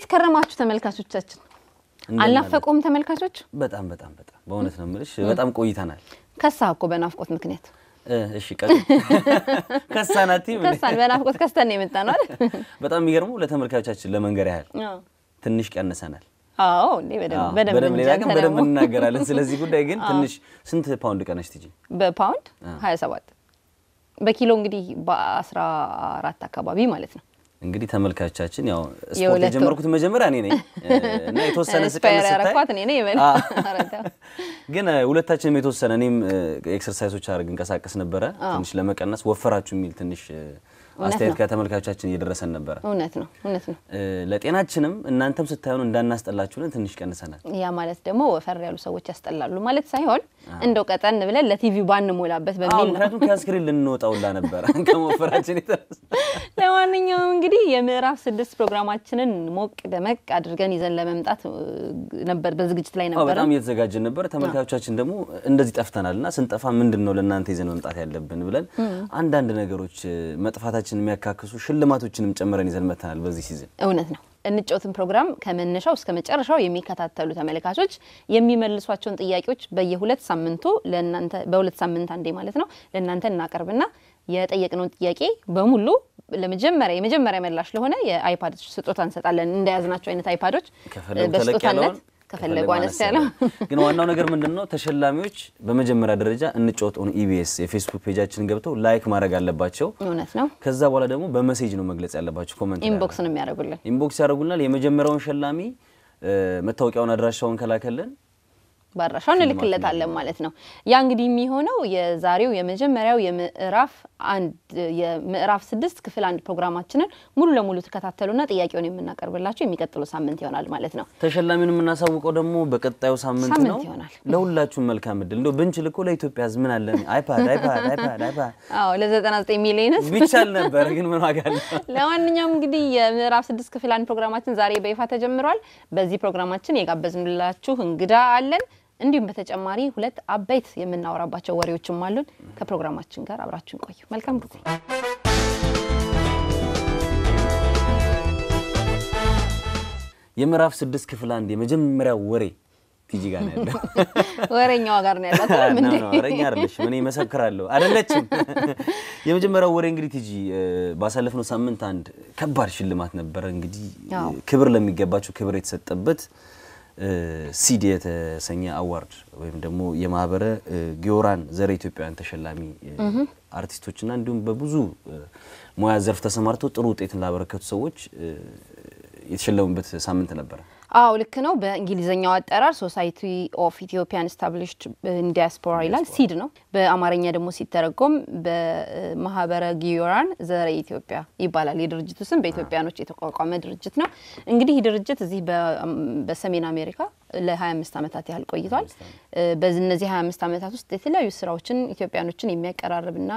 እንዴት ከረማችሁ ተመልካቾቻችን? አልናፈቁም ተመልካቾች? በጣም በጣም በጣም በእውነት ነው የምልሽ፣ በጣም ቆይተናል። ከሳ እኮ በናፍቆት ምክንያት እሺ ቀጥ ናቲ ከሳን በናፍቆት ከስተን የመጣ ነው አይደል? በጣም የሚገርመው ለተመልካቾቻችን ለመንገር ያህል ትንሽ ቀንሰናል። አዎ እንዴ በደንብ ሌላ ግን በደንብ እንናገራለን ስለዚህ ጉዳይ። ግን ትንሽ ስንት ፓውንድ ቀነሽ ትጂ? በፓውንድ 27 በኪሎ እንግዲህ በ14 አካባቢ ማለት ነው እንግዲህ ተመልካቻችን ያው ስፖርት የጀመርኩት መጀመሪያ እኔ ነኝ እና የተወሰነ ስቀንስ ስታይ ግን ሁለታችንም የተወሰነ እኔም ኤክሰርሳይሶች አድርግ እንቀሳቀስ ነበረ። ትንሽ ለመቀነስ ወፈራችሁ የሚል ትንሽ አስተያየት ከተመልካቾቻችን እየደረሰን ነበረ። እውነት ነው፣ እውነት ነው። ለጤናችንም እናንተም ስታዩን እንዳናስጠላችሁ ብለን ትንሽ ቀንሰናል። ያ ማለት ደግሞ ወፈር ያሉ ሰዎች ያስጠላሉ ማለት ሳይሆን እንደው ቀጠን ብለን ለቲቪ ባንሞላበት በሚል ነው። ምክንያቱም ከስክሪን ልንወጣውላ ነበረ ከመወፈራችን የተነሳ። ለማንኛውም እንግዲህ የምዕራፍ ስድስት ፕሮግራማችንን ሞቅ ደመቅ አድርገን ይዘን ለመምጣት ነበር በዝግጅት ላይ ነበር። በጣም እየተዘጋጀን ነበር። ተመልካቾቻችን ደግሞ እንደዚህ ጠፍተናል እና ስንጠፋ ምንድን ነው ለእናንተ ይዘን መምጣት ያለብን ብለን አንዳንድ ነገሮች መጥፋታችን ሀሳቦችን የሚያካክሱ ሽልማቶችንም ጨምረን ይዘን መተናል በዚህ ሲዝን እውነት ነው። እንጮትን ፕሮግራም ከመነሻው እስከ መጨረሻው የሚከታተሉ ተመልካቾች የሚመልሷቸውን ጥያቄዎች በየሁለት ሳምንቱ ለእናንተ በሁለት ሳምንት አንዴ ማለት ነው ለእናንተ እናቀርብና የጠየቅነውን ጥያቄ በሙሉ ለመጀመሪያ የመጀመሪያ መላሽ ለሆነ የአይፓድ ስጦታ እንሰጣለን። እንደያዝናቸው አይነት አይፓዶች በስጦታነት ከፈለጉ አነስ ያለው ግን ዋናው ነገር ምንድን ነው? ተሸላሚዎች በመጀመሪያ ደረጃ እንጫወት ኦን ኢቢኤስ e የፌስቡክ ፔጃችን ገብተው ላይክ ማድረግ አለባቸው። እውነት ነው። ከዛ በኋላ ደግሞ በመሴጅ ነው መግለጽ ያለባቸው። ኮመንት ኢንቦክስ ነው የሚያደርጉልን፣ ኢንቦክስ ያደርጉልናል። የመጀመሪያውን ሸላሚ መታወቂያውን አድራሻውን ከላከልን ባድራሻው እንልክለታለን ማለት ነው። ያ እንግዲህ የሚሆነው የዛሬው የመጀመሪያው የምዕራፍ አንድ የምዕራፍ ስድስት ክፍል አንድ ፕሮግራማችንን ሙሉ ለሙሉ ተከታተሉና ጥያቄውን የምናቀርብላቸው የሚቀጥለው ሳምንት ይሆናል ማለት ነው። ተሸላሚውን የምናሳውቀው ደግሞ በቀጣዩ ሳምንት ነው ይሆናል። ለሁላችሁም መልካም እድል። እንደው ብንችል እኮ ለኢትዮጵያ ዝምን ምን አለን አይፓድ አይፓድ አይፓድ አይፓድ ቢቻል ነበር፣ ግን ምን ዋጋ አለ። ለማንኛውም እንግዲህ የምዕራፍ ስድስት ክፍል አንድ ፕሮግራማችን ዛሬ በይፋ ተጀምሯል። በዚህ ፕሮግራማችን የጋበዝንላችሁ እንግዳ አለን። እንዲሁም በተጨማሪ ሁለት አበይት የምናወራባቸው ወሬዎችም አሉን። ከፕሮግራማችን ጋር አብራችን ቆዩ። መልካም ጊዜ። የምዕራፍ ስድስት ክፍል አንድ የመጀመሪያው ወሬ ቲጂ ጋር ነው ያለው። ወሬኛዋ ጋር ነው ያላት። ወሬኛ አይደለሽም፣ እኔ መሰክራለሁ። አይደለችም። የመጀመሪያው ወሬ እንግዲህ ቲጂ፣ ባሳለፍነው ሳምንት አንድ ከባድ ሽልማት ነበረ። እንግዲህ ክብር ለሚገባቸው ክብር የተሰጠበት ሲድ የተሰኘ አዋርድ ወይም ደግሞ የማህበረ ጊዮራን ዘረ ኢትዮጵያውያን ተሸላሚ አርቲስቶችና እንዲሁም በብዙ ሙያ ዘርፍ ተሰማርተው ጥሩ ውጤትን ላበረከቱ ሰዎች የተሸለሙበት ሳምንት ነበር። አዎ ልክ ነው። በእንግሊዝኛው አጠራር ሶሳይቲ ኦፍ ኢትዮጵያን ስታብሊሽድ ዲያስፖራ ይላል። ሲድ ነው። በአማርኛ ደግሞ ሲተረጎም በማህበረ ጊዮራን ዘረ ኢትዮጵያ ይባላል። የድርጅቱ ስም በኢትዮጵያኖች የተቋቋመ ድርጅት ነው። እንግዲህ ድርጅት እዚህ በሰሜን አሜሪካ ለ25 ዓመታት ያህል ቆይቷል። በእነዚህ 25 ዓመታት ውስጥ የተለያዩ ስራዎችን ኢትዮጵያኖችን የሚያቀራርብና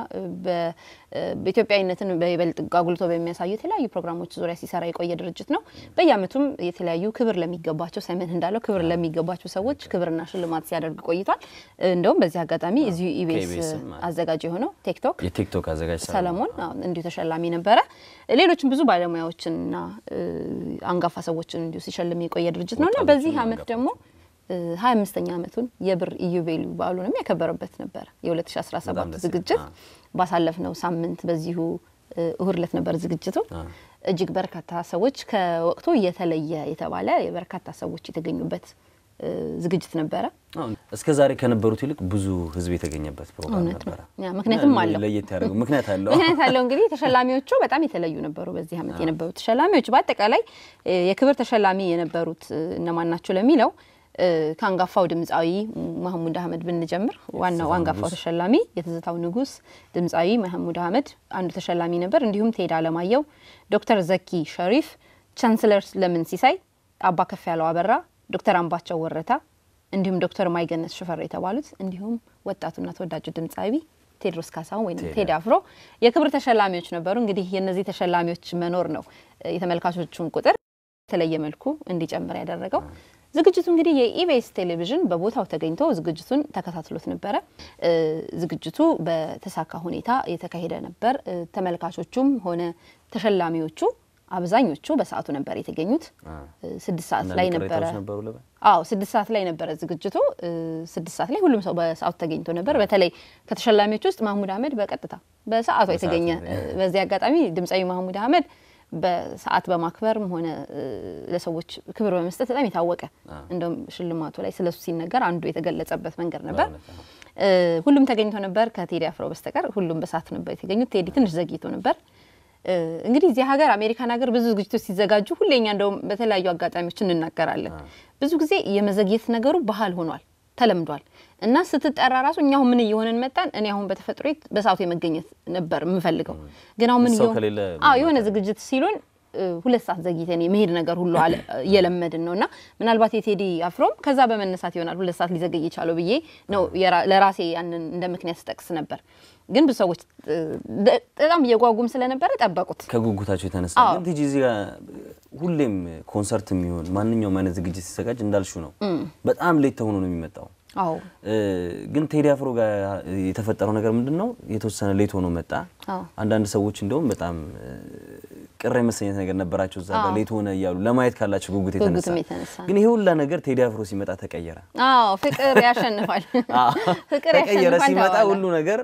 በኢትዮጵያዊነትን በይበልጥ አጉልቶ በሚያሳዩ የተለያዩ ፕሮግራሞች ዙሪያ ሲሰራ የቆየ ድርጅት ነው። በየአመቱም የተለያዩ ክብር ለሚገባቸው ሳይመን እንዳለው ክብር ለሚገባቸው ሰዎች ክብርና ሽልማት ሲያደርግ ቆይቷል። እንደውም በዚህ አጋጣሚ እዚሁ ኢቤስ አዘጋጅ የሆነው ቲክቶክ የቲክቶክ አዘጋጅ ሰለሞን እንዲሁ ተሸላሚ ነበረ። ሌሎችም ብዙ ባለሙያዎችንና አንጋፋ ሰዎችን እንዲሁ ሲሸልም የቆየ ድርጅት ነው እና በዚህ አመት ደግሞ ደግሞ 25 አምስተኛ ዓመቱን የብር ኢዮቤልዩ በዓሉንም የከበረበት ነበር የ የ2017 ዝግጅት ባሳለፍነው ሳምንት በዚሁ እሁድ ዕለት ነበር ዝግጅቱ። እጅግ በርካታ ሰዎች ከወቅቱ የተለየ የተባለ የበርካታ ሰዎች የተገኙበት ዝግጅት ነበረ። እስከ ዛሬ ከነበሩት ይልቅ ብዙ ህዝብ የተገኘበት ፕሮግራም ነበረ። ምክንያትም አለው ለየት ያደረገው ምክንያት አለው ምክንያት አለው። እንግዲህ ተሸላሚዎቹ በጣም የተለዩ ነበሩ። በዚህ ዓመት የነበሩት ተሸላሚዎች በአጠቃላይ የክብር ተሸላሚ የነበሩት እነማን ናቸው ለሚለው ከአንጋፋው ድምፃዊ መሐሙድ አህመድ ብንጀምር ዋናው አንጋፋው ተሸላሚ የትዝታው ንጉስ ድምፃዊ መሐሙድ አህመድ አንዱ ተሸላሚ ነበር። እንዲሁም ቴዳ አለማየሁ፣ ዶክተር ዘኪ ሸሪፍ፣ ቻንስለር ለምን ሲሳይ፣ አባ ከፍ ያለው አበራ ዶክተር አምባቸው ወረታ እንዲሁም ዶክተር ማይገነት ሽፈር የተባሉት እንዲሁም ወጣቱና ተወዳጁ ድምፃዊ ቴድሮስ ካሳሁን ወይም ቴዲ አፍሮ የክብር ተሸላሚዎች ነበሩ። እንግዲህ የእነዚህ ተሸላሚዎች መኖር ነው የተመልካቾቹን ቁጥር የተለየ መልኩ እንዲጨምር ያደረገው። ዝግጅቱ እንግዲህ የኢቢኤስ ቴሌቪዥን በቦታው ተገኝቶ ዝግጅቱን ተከታትሎት ነበረ። ዝግጅቱ በተሳካ ሁኔታ የተካሄደ ነበር። ተመልካቾቹም ሆነ ተሸላሚዎቹ አብዛኞቹ በሰዓቱ ነበር የተገኙት። ስድስት ሰዓት ላይ ነበረ። አዎ ስድስት ሰዓት ላይ ነበረ ዝግጅቱ። ስድስት ሰዓት ላይ ሁሉም ሰው በሰዓቱ ተገኝቶ ነበር። በተለይ ከተሸላሚዎች ውስጥ ማህሙድ አህመድ በቀጥታ በሰዓቱ የተገኘ። በዚህ አጋጣሚ ድምፃዊ ማህሙድ አህመድ በሰዓት በማክበርም ሆነ ለሰዎች ክብር በመስጠት በጣም የታወቀ እንደውም ሽልማቱ ላይ ስለሱ ሲነገር አንዱ የተገለጸበት መንገድ ነበር። ሁሉም ተገኝቶ ነበር ከቴዲ አፍሮ በስተቀር ሁሉም በሰዓት ነበር የተገኙት። ቴዲ ትንሽ ዘግይቶ ነበር። እንግዲህ እዚህ ሀገር አሜሪካን ሀገር ብዙ ዝግጅቶች ሲዘጋጁ ሁሌኛ እንደውም በተለያዩ አጋጣሚዎች እንናገራለን። ብዙ ጊዜ የመዘግየት ነገሩ ባህል ሆኗል፣ ተለምዷል እና ስትጠራ ራሱ እኛ አሁን ምን እየሆንን መጣን። እኔ አሁን በተፈጥሮ በሰዓቱ የመገኘት ነበር የምፈልገው፣ ግን አሁን ምን የሆነ ዝግጅት ሲሉን ሁለት ሰዓት ዘግይተን የመሄድ ነገር ሁሉ እየለመድን ነው እና ምናልባት የቴዲ አፍሮም ከዛ በመነሳት ይሆናል ሁለት ሰዓት ሊዘገይ የቻለው ብዬ ነው ለራሴ ያንን እንደ ምክንያት ስጠቅስ ነበር። ግን ብዙ ሰዎች በጣም እየጓጉም ስለነበረ ጠበቁት። ከጉጉታቸው የተነሳ ግን ቲጂ እዚህ ጋር ሁሌም ኮንሰርት የሚሆን ማንኛውም አይነት ዝግጅት ሲዘጋጅ እንዳልሹ ነው፣ በጣም ሌት ተሆኖ ነው የሚመጣው። ግን ቴዲ አፍሮ ጋር የተፈጠረው ነገር ምንድን ነው? የተወሰነ ሌት ሆኖ መጣ። አንዳንድ ሰዎች እንደውም በጣም ቅር የመሰኘት ነገር ነበራቸው እዛ ጋር ሌት ሆነ እያሉ ለማየት ካላቸው ጉጉት የተነሳ ግን ይሄ ሁላ ነገር ቴዲ አፍሮ ሲመጣ ተቀየረ። አዎ ፍቅር ያሸንፋል። ፍቅር ተቀየረ ሲመጣ ሁሉ ነገር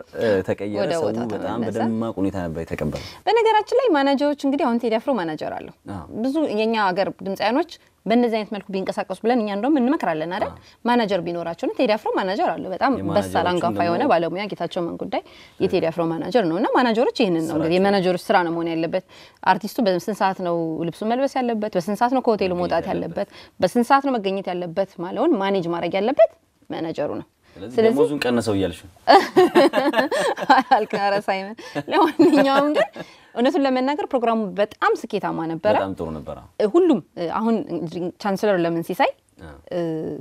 ተቀየረ። ሰው በጣም በደማቅ ሁኔታ ነበር የተቀበለው። በነገራችን ላይ ማናጀሮች እንግዲህ አሁን ቴዲ አፍሮ ማናጀር አለው ብዙ የኛ ሀገር ድምፃያኖች በእነዚህ አይነት መልኩ ቢንቀሳቀሱ ብለን እኛ እንደውም እንመክራለን አይደል። ማናጀር ቢኖራቸው ነው። ቴዲ አፍሮ ማናጀር አለ። በጣም በሳል አንጋፋ የሆነ ባለሙያ ጌታቸው መንጉዳይ የቴዲ አፍሮ ማናጀር ነው። እና ማናጀሮች ይህንን ነው እንግዲህ የማናጀሮች ስራ ነው መሆን ያለበት። አርቲስቱ በስንት ሰዓት ነው ልብሱ መልበስ ያለበት፣ በስንት ሰዓት ነው ከሆቴሉ መውጣት ያለበት፣ በስንት ሰዓት ነው መገኘት ያለበት ማለውን ማኔጅ ማድረግ ያለበት ማናጀሩ ነው። ስለዚህ ደሞዙን ቀንሰው እያልሽ አላልክ? ኧረ ሳይመን፣ ለማንኛውም ግን እውነቱን ለመናገር ፕሮግራሙ በጣም ስኬታማ ነበረ። በጣም ጥሩ ነበረ። ሁሉም አሁን ቻንስለር ለምን ሲሳይ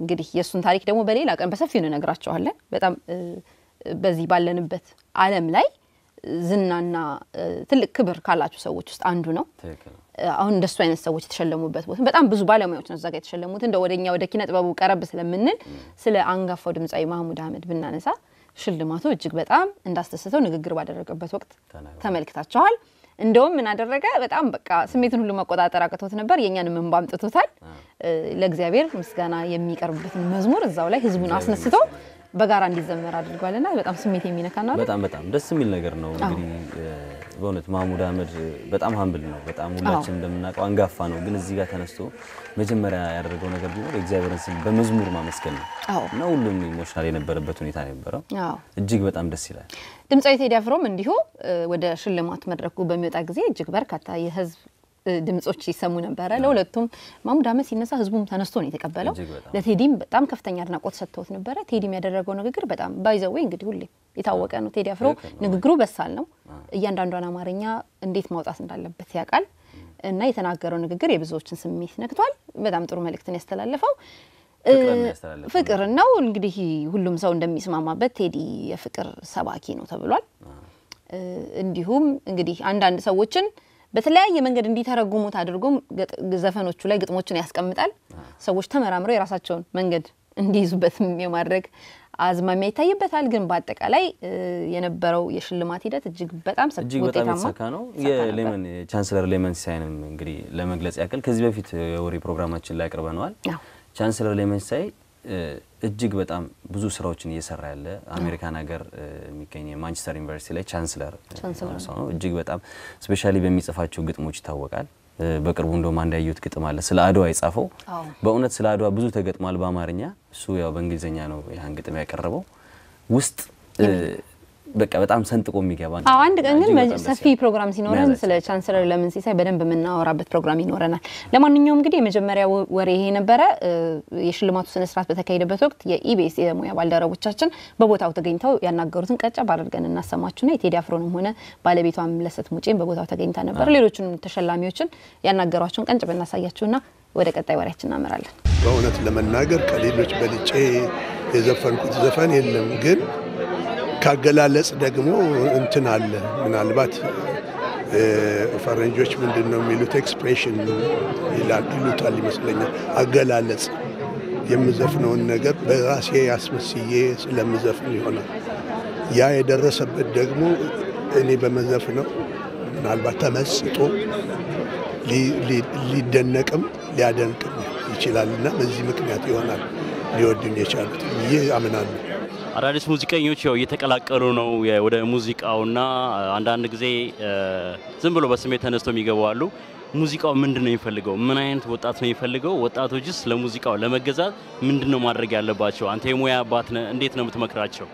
እንግዲህ የእሱን ታሪክ ደግሞ በሌላ ቀን በሰፊው እንነግራቸዋለን። በጣም በዚህ ባለንበት ዓለም ላይ ዝናና ትልቅ ክብር ካላቸው ሰዎች ውስጥ አንዱ ነው። አሁን እንደሱ አይነት ሰዎች የተሸለሙበት ቦታ በጣም ብዙ ባለሙያዎች ነው እዛ የተሸለሙት። እንደ ወደኛ ወደ ኪነ ጥበቡ ቀረብ ስለምንል ስለ አንጋፋው ድምፃዊ ማህሙድ አህመድ ብናነሳ ሽልማቱ እጅግ በጣም እንዳስደሰተው ንግግር ባደረገበት ወቅት ተመልክታችኋል። እንደውም ምን አደረገ? በጣም በቃ ስሜትን ሁሉ መቆጣጠር አቅቶት ነበር። የእኛን እንባ አምጥቶታል። ለእግዚአብሔር ምስጋና የሚቀርብበትን መዝሙር እዛው ላይ ህዝቡን አስነስቶ በጋራ እንዲዘመር አድርጓልና በጣም ስሜት ነው። በጣም በጣም ደስ የሚል ነገር ነው እንግዲህ በእውነት ማህሙድ አህመድ በጣም ሀምብል ነው። በጣም ሁላችን እንደምናውቀው አንጋፋ ነው። ግን እዚህ ጋር ተነስቶ መጀመሪያ ያደረገው ነገር ቢኖር የእግዚአብሔርን ስም በመዝሙር ማመስገን ነው እና ሁሉም ኢሞሽናል የነበረበት ሁኔታ ነበረው። እጅግ በጣም ደስ ይላል። ድምፃዊ ቴዲ አፍሮም እንዲሁ ወደ ሽልማት መድረኩ በሚወጣ ጊዜ እጅግ በርካታ የህዝብ ድምጾች ሲሰሙ ነበረ። ለሁለቱም ማሙድ አህመድ ሲነሳ ህዝቡም ተነስቶ ነው የተቀበለው። ለቴዲም በጣም ከፍተኛ አድናቆት ሰጥተውት ነበረ። ቴዲም ያደረገው ንግግር በጣም ባይዘዌ እንግዲህ ሁሌ የታወቀ ነው። ቴዲ አፍሮ ንግግሩ በሳል ነው። እያንዳንዷን አማርኛ እንዴት ማውጣት እንዳለበት ያውቃል እና የተናገረው ንግግር የብዙዎችን ስሜት ነክቷል። በጣም ጥሩ መልእክትን ያስተላለፈው ፍቅር ነው። እንግዲህ ሁሉም ሰው እንደሚስማማበት ቴዲ የፍቅር ሰባኪ ነው ተብሏል። እንዲሁም እንግዲህ አንዳንድ ሰዎችን በተለያየ መንገድ እንዲተረጉሙት አድርጎም ዘፈኖቹ ላይ ግጥሞችን ያስቀምጣል። ሰዎች ተመራምረው የራሳቸውን መንገድ እንዲይዙበት የማድረግ አዝማሚያ ይታይበታል። ግን በአጠቃላይ የነበረው የሽልማት ሂደት እጅግ በጣም እጅግ በጣም የተሳካ ነው። የሌመን ቻንስለር ሌመን ሲሳይንም እንግዲህ ለመግለጽ ያክል ከዚህ በፊት የወሬ ፕሮግራማችን ላይ አቅርበነዋል። ቻንስለር ሌመን ሲሳይ እጅግ በጣም ብዙ ስራዎችን እየሰራ ያለ አሜሪካን ሀገር የሚገኝ የማንቸስተር ዩኒቨርሲቲ ላይ ቻንስለር ሰው ነው። እጅግ በጣም ስፔሻሊ በሚጽፋቸው ግጥሞች ይታወቃል። በቅርቡ እንደውም አንድ ያየሁት ግጥም አለ ስለ አድዋ የጻፈው። በእውነት ስለ አድዋ ብዙ ተገጥሟል በአማርኛ። እሱ ያው በእንግሊዝኛ ነው ያን ግጥም ያቀረበው ውስጥ በቃ በጣም ሰንጥቆ የሚገባ ነው። አንድ ቀን ግን ሰፊ ፕሮግራም ሲኖረን ስለ ቻንስለር ለምን ሲሳይ በደንብ የምናወራበት ፕሮግራም ይኖረናል። ለማንኛውም እንግዲህ የመጀመሪያ ወሬ ይሄ ነበረ። የሽልማቱ ስነስርዓት በተካሄደበት ወቅት የኢቢኤስ የሙያ ባልደረቦቻችን በቦታው ተገኝተው ያናገሩትን ቀጫ ባደርገን እናሰማችሁና የቴዲ አፍሮንም ሆነ ባለቤቷ ምለሰት ሙጬን በቦታው ተገኝታ ነበር። ሌሎችንም ተሸላሚዎችን ያናገሯቸውን ቀንጭ ብናሳያችሁና ወደ ቀጣይ ወሬያችን እናመራለን። በእውነት ለመናገር ከሌሎች በልጬ የዘፈንኩት ዘፈን የለም ግን ካገላለጽ ደግሞ እንትን አለ። ምናልባት ፈረንጆች ምንድን ነው የሚሉት ኤክስፕሬሽን ይሉታል ይመስለኛል። አገላለጽ የምዘፍነውን ነገር በራሴ ያስመስዬ ስለምዘፍን ይሆናል። ያ የደረሰበት ደግሞ እኔ በመዘፍነው ምናልባት ተመስጦ ሊደነቅም ሊያደንቅም ይችላል እና በዚህ ምክንያት ይሆናል ሊወድም የቻሉት ይህ አምናለሁ። አዳዲስ ሙዚቀኞች ያው እየተቀላቀሉ ነው ወደ ሙዚቃውና አንዳንድ ጊዜ ዝም ብሎ በስሜት ተነስተው የሚገቡ አሉ። ሙዚቃው ምንድን ነው የሚፈልገው? ምን አይነት ወጣት ነው የሚፈልገው? ወጣቶችስ ለሙዚቃው ለመገዛት ምንድን ነው ማድረግ ያለባቸው? አንተ የሙያ አባት ነህ፣ እንዴት ነው የምትመክራቸው?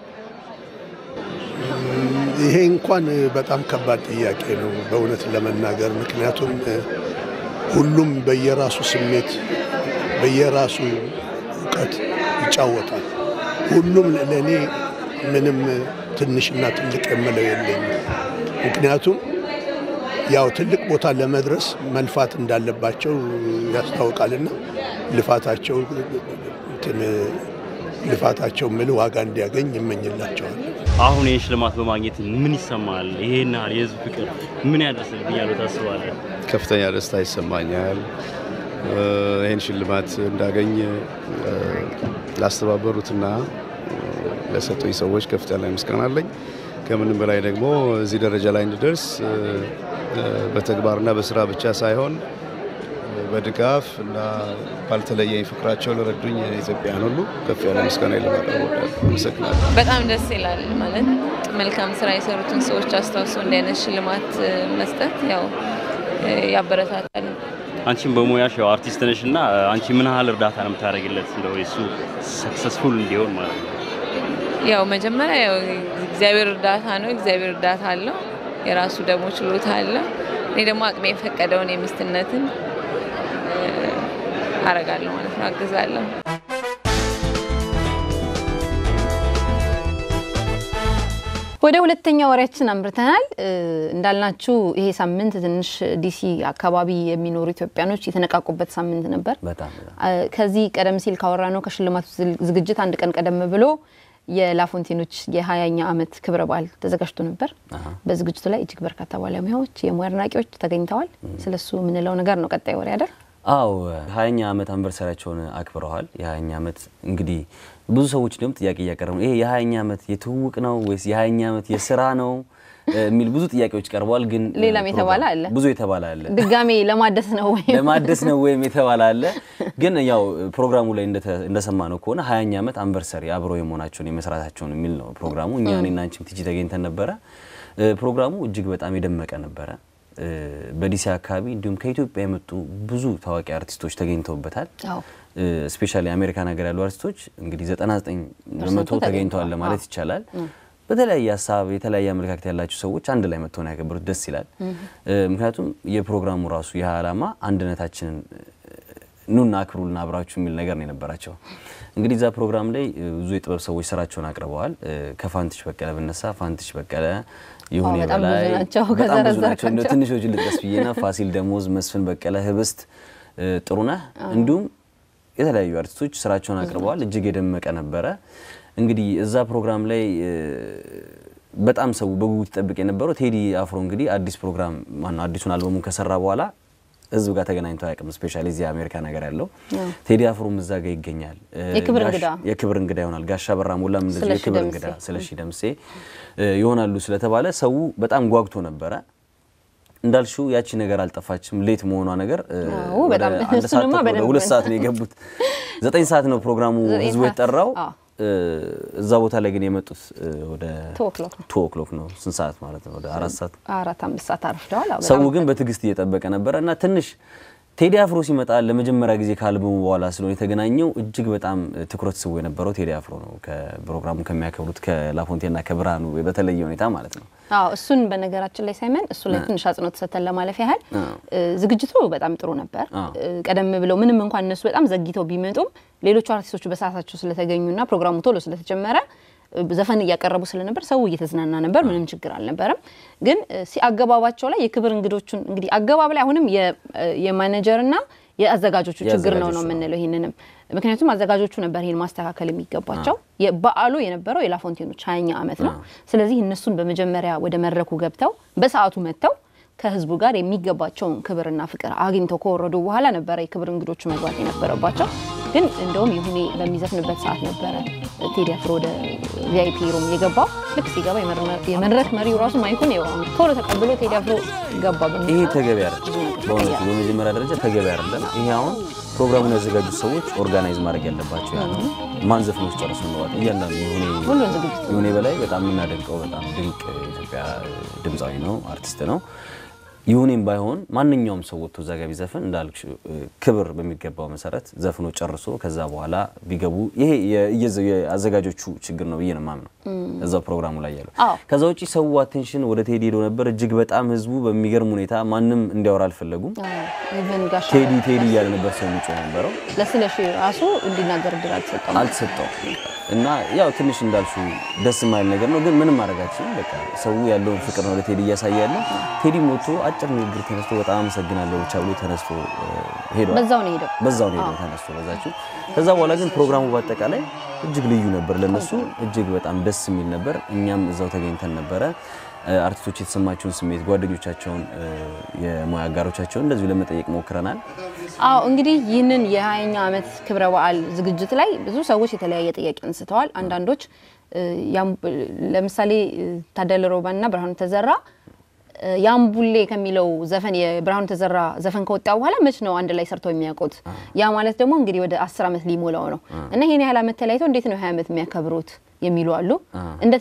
ይሄ እንኳን በጣም ከባድ ጥያቄ ነው በእውነት ለመናገር ምክንያቱም ሁሉም በየራሱ ስሜት በየራሱ እውቀት ይጫወታል። ሁሉም ለእኔ ምንም ትንሽና ትልቅ የምለው የለኝም። ምክንያቱም ያው ትልቅ ቦታ ለመድረስ መልፋት እንዳለባቸው ያስታውቃልና ልፋታቸው ልፋታቸው ምል ዋጋ እንዲያገኝ ይመኝላቸዋል። አሁን ይህን ሽልማት በማግኘት ምን ይሰማል? ይሄን ያህል የህዝብ ፍቅር ምን ያደርስል ብያለሁ ታስባለህ? ከፍተኛ ደስታ ይሰማኛል። ይህን ሽልማት እንዳገኝ ላስተባበሩትና ለሰጡኝ ሰዎች ከፍታ ላይ ምስጋና አለኝ። ከምንም በላይ ደግሞ እዚህ ደረጃ ላይ እንድደርስ በተግባርና በስራ ብቻ ሳይሆን በድጋፍ እና ባልተለየኝ ፍቅራቸው ለረዱኝ ኢትዮጵያን ሁሉ ከፍ ያለ ምስጋና ለማቅረብ አመሰግናለሁ። በጣም ደስ ይላል። ማለት መልካም ስራ የሰሩትን ሰዎች አስታውሶ እንዲህ አይነት ሽልማት መስጠት ያው ያበረታታል። አንቺም በሙያሽ ያው አርቲስት ነሽ እና አንቺ ምን ያህል እርዳታ ነው የምታደርግለት እንደው እሱ ሰክሰስፉል እንዲሆን ማለት ነው? ያው መጀመሪያ ያው እግዚአብሔር እርዳታ ነው። እግዚአብሔር እርዳታ አለው። የራሱ ደግሞ ችሎታ አለ። እኔ ደግሞ አቅሜ የፈቀደውን የሚስትነትን አረጋለሁ ማለት ነው፣ አግዛለሁ። ወደ ሁለተኛ ወሬያችን አምርተናል። እንዳልናችሁ ይሄ ሳምንት ትንሽ ዲሲ አካባቢ የሚኖሩ ኢትዮጵያኖች የተነቃቁበት ሳምንት ነበር። ከዚህ ቀደም ሲል ካወራ ነው ከሽልማቱ ዝግጅት አንድ ቀን ቀደም ብሎ የላፎንቴኖች የሀያኛ ዓመት ክብረ በዓል ተዘጋጅቶ ነበር። በዝግጅቱ ላይ እጅግ በርካታ ባለሙያዎች፣ የሙያ አድናቂዎች ተገኝተዋል። ስለሱ የምንለው ነገር ነው ቀጣይ ወሬ አደር አው ሀያኛ ዓመት አንቨርሰሪያቸውን አክብረዋል። የሀያኛ ዓመት እንግዲህ ብዙ ሰዎች ደግሞ ጥያቄ እያቀረቡ ነው። ይሄ የሀያኛ ዓመት የትውውቅ ነው ወይስ የሀያኛ ዓመት የስራ ነው የሚል ብዙ ጥያቄዎች ቀርበዋል። ግን ሌላም የተባለ አለ፣ ብዙ የተባለ አለ። ድጋሜ ለማደስ ነው ወይም ለማደስ ነው ወይም የተባለ አለ። ግን ያው ፕሮግራሙ ላይ እንደሰማ ነው ከሆነ ሀያኛ ዓመት አንቨርሰሪ አብሮ የመሆናቸውን የመስራታቸውን የሚል ነው ፕሮግራሙ። እኛ እኔና አንቺም ትጂ ተገኝተን ነበረ። ፕሮግራሙ እጅግ በጣም የደመቀ ነበረ። በዲሲ አካባቢ እንዲሁም ከኢትዮጵያ የመጡ ብዙ ታዋቂ አርቲስቶች ተገኝተውበታል። ስፔሻሊ አሜሪካን ሀገር ያሉ አርቲስቶች እንግዲህ 99 በመቶ ተገኝተዋል ለማለት ይቻላል። በተለያየ ሀሳብ የተለያየ አመለካከት ያላቸው ሰዎች አንድ ላይ መጥተው ነው ያከበሩት። ደስ ይላል። ምክንያቱም የፕሮግራሙ ራሱ ይህ ዓላማ አንድነታችንን ኑና አክብሩልን አብራችሁ የሚል ነገር ነው የነበራቸው። እንግዲህ እዛ ፕሮግራም ላይ ብዙ የጥበብ ሰዎች ስራቸውን አቅርበዋል። ከፋንትሽ በቀለ ብነሳ ፋንትሽ በቀለ ይሁን የበላይ በጣም ብዙ ናቸው። እንደ ብዬና ፋሲል ደሞዝ፣ መስፍን በቀለ፣ ህብስት ጥሩነህ እንዲሁም የተለያዩ አርቲስቶች ስራቸውን አቅርበዋል። እጅግ የደመቀ ነበረ። እንግዲህ እዛ ፕሮግራም ላይ በጣም ሰው በጉጉት ይጠብቅ የነበረው ቴዲ አፍሮ እንግዲህ አዲስ ፕሮግራም ማነው አዲሱን አልበሙን ከሰራ በኋላ ህዝብ ጋር ተገናኝቶ አያውቅም። ስፔሻሊ እዚህ የአሜሪካ ነገር ያለው ቴዲ አፍሮም እዛ ጋር ይገኛል። የክብር እንግዳ ይሆናል። ጋሻ በራ ሞላም እንደዚህ የክብር እንግዳ፣ ስለሺ ደምሴ ይሆናሉ ስለተባለ ሰው በጣም ጓጉቶ ነበረ። እንዳልሹ ያቺ ነገር አልጠፋችም። ሌት መሆኗ ነገር ሁለት ሰዓት ነው የገቡት። ዘጠኝ ሰዓት ነው ፕሮግራሙ ህዝቡ የጠራው። እዛ ቦታ ላይ ግን የመጡት ወደ ቱ ኦክሎክ ነው። ስንት ሰዓት ማለት ነው? ወደ አራት ሰዓት አራት አምስት ሰዓት አርፍደዋል። ሰው ግን በትዕግስት እየጠበቀ ነበረ እና ትንሽ ቴዲ አፍሮ ሲመጣ ለመጀመሪያ ጊዜ ከአልበሙ በኋላ ስለሆነ የተገናኘው እጅግ በጣም ትኩረት ስቦ የነበረው ቴዲ አፍሮ ነው። ከፕሮግራሙ ከሚያከብሩት ከላፎንቴና ከብርሃኑ በተለየ ሁኔታ ማለት ነው። አዎ እሱን በነገራችን ላይ ሳይመን እሱ ላይ ትንሽ አጽንኦት ሰተን ለማለፍ ያህል ዝግጅቱ በጣም ጥሩ ነበር። ቀደም ብለው ምንም እንኳን እነሱ በጣም ዘግይተው ቢመጡም ሌሎቹ አርቲስቶች በሰዓታቸው ስለተገኙና ፕሮግራሙ ቶሎ ስለተጀመረ ዘፈን እያቀረቡ ስለነበር ሰው እየተዝናና ነበር። ምንም ችግር አልነበረም። ግን ሲአገባባቸው ላይ የክብር እንግዶቹን እንግዲህ አገባብ ላይ አሁንም የማኔጀርና የአዘጋጆቹ ችግር ነው ነው የምንለው ይህንንም ምክንያቱም አዘጋጆቹ ነበር ይህን ማስተካከል የሚገባቸው። በዓሉ የነበረው የላፎንቴኖች ሀያኛ ዓመት ነው። ስለዚህ እነሱን በመጀመሪያ ወደ መድረኩ ገብተው በሰዓቱ መጥተው ከህዝቡ ጋር የሚገባቸውን ክብርና ፍቅር አግኝተው ከወረዱ በኋላ ነበረ የክብር እንግዶች መግባት የነበረባቸው። ግን እንደውም ይሁኔ በሚዘፍንበት ሰዓት ነበረ ቴዲ አፍሮ ወደ ቪአይፒ ሩም የገባው። ልክ ሲገባ የመድረክ መሪው ራሱ ማይኩን ቶሎ ተቀብሎ ቴዲ አፍሮ ገባ። ይሄ ተገቢ አይደለም፣ በእውነቱ በመጀመሪያ ደረጃ ተገቢ አይደለም። ይሄ አሁን ፕሮግራሙን ያዘጋጁ ሰዎች ኦርጋናይዝ ማድረግ ያለባቸው ያለ ማንዘፍ ነው ጨርሱ ነዋል እያንዳንዱ ይሁኔ በላይ በጣም የምናደንቀው በጣም ድንቅ ኢትዮጵያ ድምፃዊ ነው፣ አርቲስት ነው። ይሁኔም ባይሆን ማንኛውም ሰው ወጥቶ እዛ ጋር ቢዘፍን እንዳልክ ክብር በሚገባው መሰረት ዘፍኖ ጨርሶ ከዛ በኋላ ቢገቡ ይሄ የአዘጋጆቹ ችግር ነው ብዬ ነው የማምነው። እዛው ፕሮግራሙ ላይ ያለው ከዛ ውጭ ሰው አቴንሽን ወደ ቴዲ ሄዶ ነበር። እጅግ በጣም ህዝቡ በሚገርም ሁኔታ ማንም እንዲያወራ አልፈለጉም። ቴዲ ቴዲ እያለ ነበር ሰው ሚጮ ነበረው። ለስለሽ ራሱ እንዲናገር ድር አልተሰጠው አልተሰጠው እና ያው ትንሽ እንዳልሱ ደስ የማይል ነገር ነው፣ ግን ምንም ማድረጋችን በቃ ሰው ያለውን ፍቅር ነው ለቴዲ እያሳያለ ቴዲ ሞቶ በአጭር ንግግር ተነስቶ በጣም አመሰግናለሁ ብቻ ብሎ ተነስቶ ሄዷል። በዛው ነው ሄደው በዛው ነው ተነስቶ በዛችው። ከዛ በኋላ ግን ፕሮግራሙ በአጠቃላይ እጅግ ልዩ ነበር፣ ለነሱ እጅግ በጣም ደስ የሚል ነበር። እኛም እዛው ተገኝተን ነበረ። አርቲስቶች የተሰማቸውን ስሜት፣ ጓደኞቻቸውን፣ የሙያ አጋሮቻቸውን እንደዚሁ ለመጠየቅ ሞክረናል። አዎ እንግዲህ ይህንን የሀያኛ ዓመት ክብረ በዓል ዝግጅት ላይ ብዙ ሰዎች የተለያየ ጥያቄ አንስተዋል። አንዳንዶች ለምሳሌ ታደለ ሮባ እና ብርሃኑ ተዘራ ያምቡሌ ከሚለው ዘፈን የብርሃኑ ተዘራ ዘፈን ከወጣ በኋላ መች ነው አንድ ላይ ሰርተው የሚያውቁት? ያ ማለት ደግሞ እንግዲህ ወደ አስር ዓመት ሊሞላው ነው እና ይሄን ያህል ዓመት ተለያይተው እንዴት ነው ሀያ ዓመት የሚያከብሩት የሚሉ አሉ።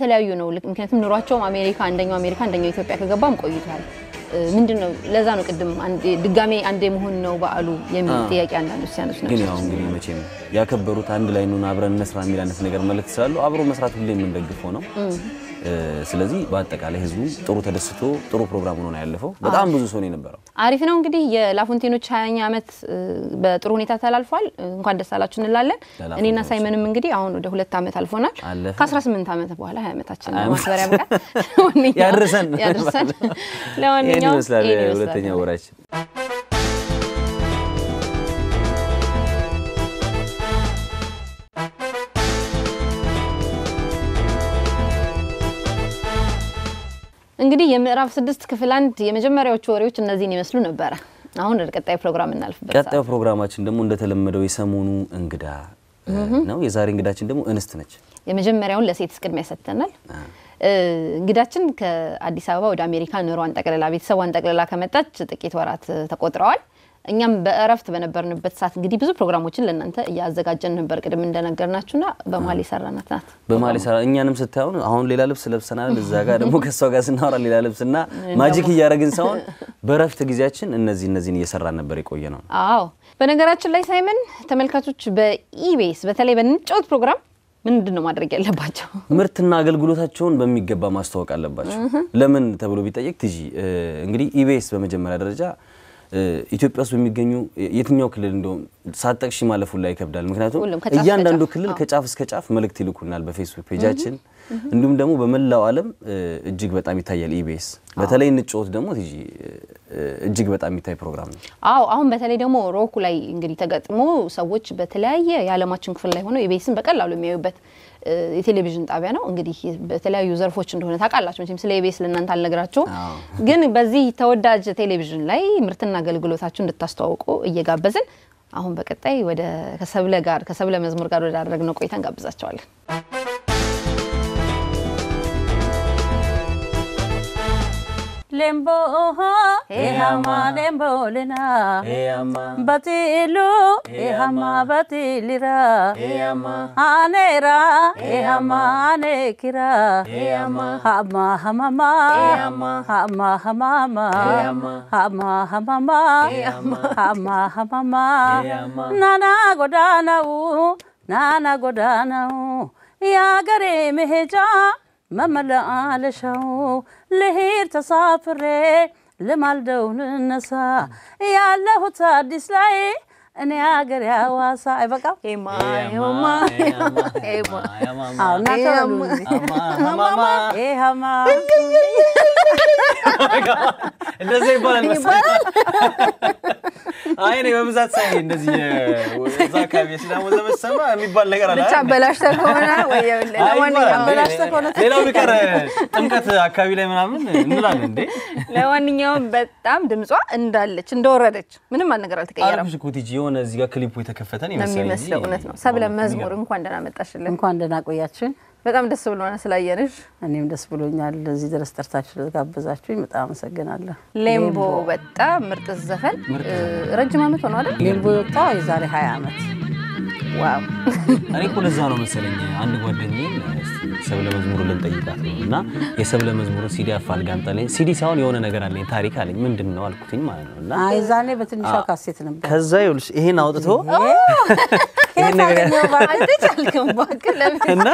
ተለያዩ ነው። ምክንያቱም ኑሯቸውም አሜሪካ አንደኛው አሜሪካ አንደኛው ኢትዮጵያ ከገባም ቆይቷል። ምንድን ነው ለዛ ነው ቅድም ድጋሜ አንዴ መሆን ነው በዓሉ የሚል ጥያቄ አንዳንዱ ሲያነሱ ግን ያው እንግዲህ መቼም ያከበሩት አንድ ላይ ነው አብረን እንስራ የሚል አይነት ነገር መልእክት ስላሉ አብሮ መስራት ሁሌ የምንደግፈው ነው። ስለዚህ በአጠቃላይ ህዝቡ ጥሩ ተደስቶ ጥሩ ፕሮግራም ሆኖ ነው ያለፈው። በጣም ብዙ ሰው ነው የነበረው። አሪፍ ነው እንግዲህ የላፎንቴኖች ሀያኛ ዓመት በጥሩ ሁኔታ ተላልፏል። እንኳን ደስ አላችሁ እንላለን። እኔና ሳይመንም እንግዲህ አሁን ወደ ሁለት ዓመት አልፎናል። ከ18 ዓመት በኋላ ሀያ ዓመታችን ማክበር ያበቃል። ያድርሰን ያድርሰን። ይመስላል ሁለተኛ ወራችን እንግዲህ የምዕራፍ ስድስት ክፍል አንድ የመጀመሪያዎቹ ወሬዎች እነዚህን ይመስሉ ነበረ። አሁን ወደ ቀጣዩ ፕሮግራም እናልፍበት። ቀጣዩ ፕሮግራማችን ደግሞ እንደተለመደው የሰሞኑ እንግዳ ነው። የዛሬ እንግዳችን ደግሞ እንስት ነች። የመጀመሪያውን ለሴት ቅድሚያ ሰጥተናል። እንግዳችን ከአዲስ አበባ ወደ አሜሪካ ኑሯን ጠቅልላ ቤተሰቧን ጠቅልላ ከመጣች ጥቂት ወራት ተቆጥረዋል። እኛም በእረፍት በነበርንበት ሰዓት እንግዲህ ብዙ ፕሮግራሞችን ለእናንተ እያዘጋጀን ነበር። ቅድም እንደነገርናችሁና በማል የሰራናት ናት። በማል ሰራ እኛንም ስታዩን አሁን ሌላ ልብስ ለብሰናል። እዛ ጋር ደግሞ ከእሷ ጋር ስናወራ ሌላ ልብስና ማጂክ እያደረግን ሳይሆን በእረፍት ጊዜያችን እነዚህ እነዚህን እየሰራን ነበር የቆየ ነው። አዎ በነገራችን ላይ ሳይመን ተመልካቾች በኢቤስ በተለይ በንጫወት ፕሮግራም ምንድን ነው ማድረግ ያለባቸው? ምርትና አገልግሎታቸውን በሚገባ ማስተዋወቅ አለባቸው። ለምን ተብሎ ቢጠየቅ ትጂ እንግዲህ ኢቤስ በመጀመሪያ ደረጃ ኢትዮጵያ ውስጥ በሚገኙ የትኛው ክልል እንደውም ሳጠቅሽ ማለፉ ላይ ይከብዳል። ምክንያቱም እያንዳንዱ ክልል ከጫፍ እስከ ጫፍ መልእክት ይልኩናል በፌስቡክ ፔጃችን፣ እንዲሁም ደግሞ በመላው ዓለም እጅግ በጣም ይታያል ኢቢኤስ። በተለይ ንጮት ደግሞ እጅግ በጣም የሚታይ ፕሮግራም ነው። አዎ አሁን በተለይ ደግሞ ሮኩ ላይ እንግዲህ ተገጥሞ ሰዎች በተለያየ የዓለማችን ክፍል ላይ ሆነው ኢቢኤስን በቀላሉ የሚያዩበት የቴሌቪዥን ጣቢያ ነው። እንግዲህ በተለያዩ ዘርፎች እንደሆነ ታውቃላችሁ። መቼም ስለ ኢቢኤስ ለእናንተ አልነግራችሁም፣ ግን በዚህ ተወዳጅ ቴሌቪዥን ላይ ምርትና አገልግሎታችሁ እንድታስተዋውቁ እየጋበዝን አሁን በቀጣይ ወደ ከሰብለ ጋር ከሰብለ መዝሙር ጋር ወደ ቆይታ እንጋብዛቸዋለን። লেম্বো হে হামা লেম্বো লেনা হে আমা বাতিলু হে হামা বাতিলিরা হে আমা আনেরা হে হামা আনেকিরা হে আমা হামা হামামা হে আমা হামা হামামা হে আমা হামা হামামা হে আমা হামা হামামা হে আমা নানা গোডানাউ নানা গোডানাউ ইয়াগরে মেহজা መመላለሻው ልሄድ ተሳፍሬ ልማልደው ልነሳ ያለሁት አዲስ ላይ እኔ ሀገር ያዋሳ አይበቃም። እንደዚህ ይባላል በጣም ድምጿ እንዳለች እንደወረደች ምንም አልነገር አልተቀየረም። የሆነ እዚህ ጋር ክሊፑ የተከፈተን የሚመስለው እውነት ነው። ሰብለ መዝሙር እንኳን ደህና መጣሽልን። እንኳን ደህና ቆያችን። በጣም ደስ ብሎናል ስላየንሽ። እኔም ደስ ብሎኛል እዚህ ድረስ ጠርታችሁ ስለጋበዛችሁኝ በጣም አመሰግናለሁ። ሌምቦ በጣም ምርጥ ዘፈን ረጅም አመት ሆኗል። ሌምቦ የወጣ የዛሬ ሀያ ዓመት እኔ እኮ ለዛ ነው መሰለኝ አንድ ጓደኛዬ ሰብለ መዝሙር ልንጠይቃት ነው እና የሰብለ መዝሙር ሲዲ አፋልጋ አምጣልኝ። ሲዲ ሳይሆን የሆነ ነገር አለኝ ታሪክ አለኝ ምንድን ነው አልኩትኝ ማለት ነው። እና አይ ዛኔ በትንሿ ካሴት ነበር። ከዛ ይኸውልሽ ይሄን አውጥቶ ይሄን ነገር አልተቻልክም እባክህ ለምን እና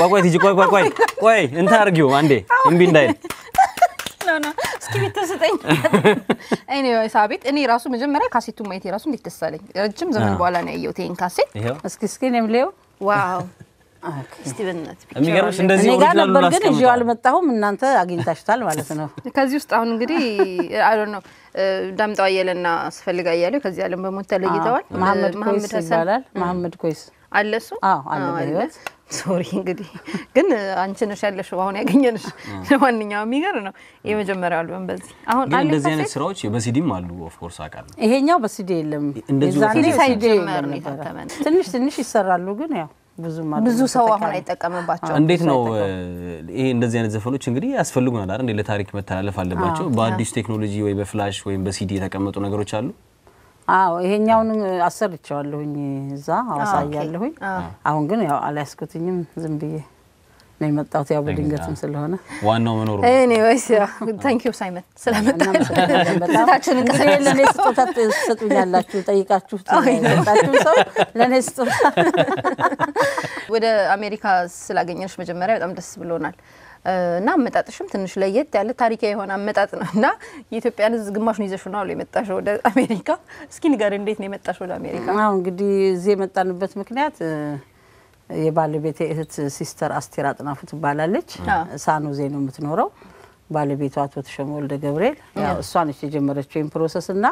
ቋቋይ ትጂ ቋቋይ ቋቋይ ቆይ እንታ አርጊው አንዴ እምቢ እንዳይል እስክሪብቶ ስጠኝ። ኤኒዌይ ሳቢት እኔ ራሱ መጀመሪያ ካሴቱን ማየት የራሱ እንዴት ደስ አለኝ። ረጅም ዘመን በኋላ ነው ያየሁት ይሄን ካሴት። እስኪ እስኪ እኔም ልየው። ዋው ነበር ግን ይዤው አልመጣሁም። እናንተ አግኝታችሁታል ማለት ነው። ከዚህ ውስጥ አሁን እንግዲህ አይ ነው ዳምጠው አየለና ስፈልግ አያሌው ከዚህ ዓለም በሞት ተለይተዋል። መሐመድ ኮይስ ይባላል። መሐመድ ኮይስ አለ እሱ አለ በህይወት ሶሪ እንግዲህ ግን አንቺ ነሽ ያለሽው አሁን ያገኘንሽ። ለማንኛውም የሚገር ነው የመጀመሪያ አልበም። በዚህ አሁን ግን እንደዚህ አይነት ስራዎች በሲዲም አሉ ኦፍኮርስ ኮርስ ይሄኛው በሲዲ የለም፣ ትንሽ ትንሽ ይሰራሉ ግን ያው ብዙ ሰው አሁን አይጠቀምባቸው። እንዴት ነው ይሄ እንደዚህ አይነት ዘፈኖች እንግዲህ ያስፈልጉናል አይደል? ለታሪክ መተላለፍ አለባቸው። በአዲሱ ቴክኖሎጂ ወይ በፍላሽ ወይም በሲዲ የተቀመጡ ነገሮች አሉ አዎ ይሄኛውን አሰርቼዋለሁኝ እዛ ሐዋሳ አሁን ግን ያው አልያዝኩትኝም ዝም ብዬ ነው የመጣሁት። ያው በድንገትም ስለሆነ ዋናው መኖሩ እኔ ወይስ ታንኪዩ ሳይመን ስለመጣ ስታችን እንቅስቃሴ ለእኔ ስጦታ ትሰጡኛላችሁ። ጠይቃችሁ ጠይቃችሁን ሰው ለእኔ ስጦታ ወደ አሜሪካ ስላገኘንሽ መጀመሪያ በጣም ደስ ብሎናል። እና አመጣጥሽም ትንሽ ለየት ያለ ታሪካዊ የሆነ አመጣጥ ነው እና የኢትዮጵያን ሕዝብ ግማሽ ነው ይዘሽው ነው ወደ አሜሪካ። እስኪ ንገር፣ እንዴት ነው የመጣሽ ወደ አሜሪካ? አሁ እንግዲህ እዚህ የመጣንበት ምክንያት የባለቤቴ እህት ሲስተር አስቴር አጥናፉ ትባላለች። ሳኑዜ ነው የምትኖረው። ባለቤቷ አቶ ተሾመ ወልደ ገብርኤል እሷ ነች የጀመረችው ፕሮሰስ እና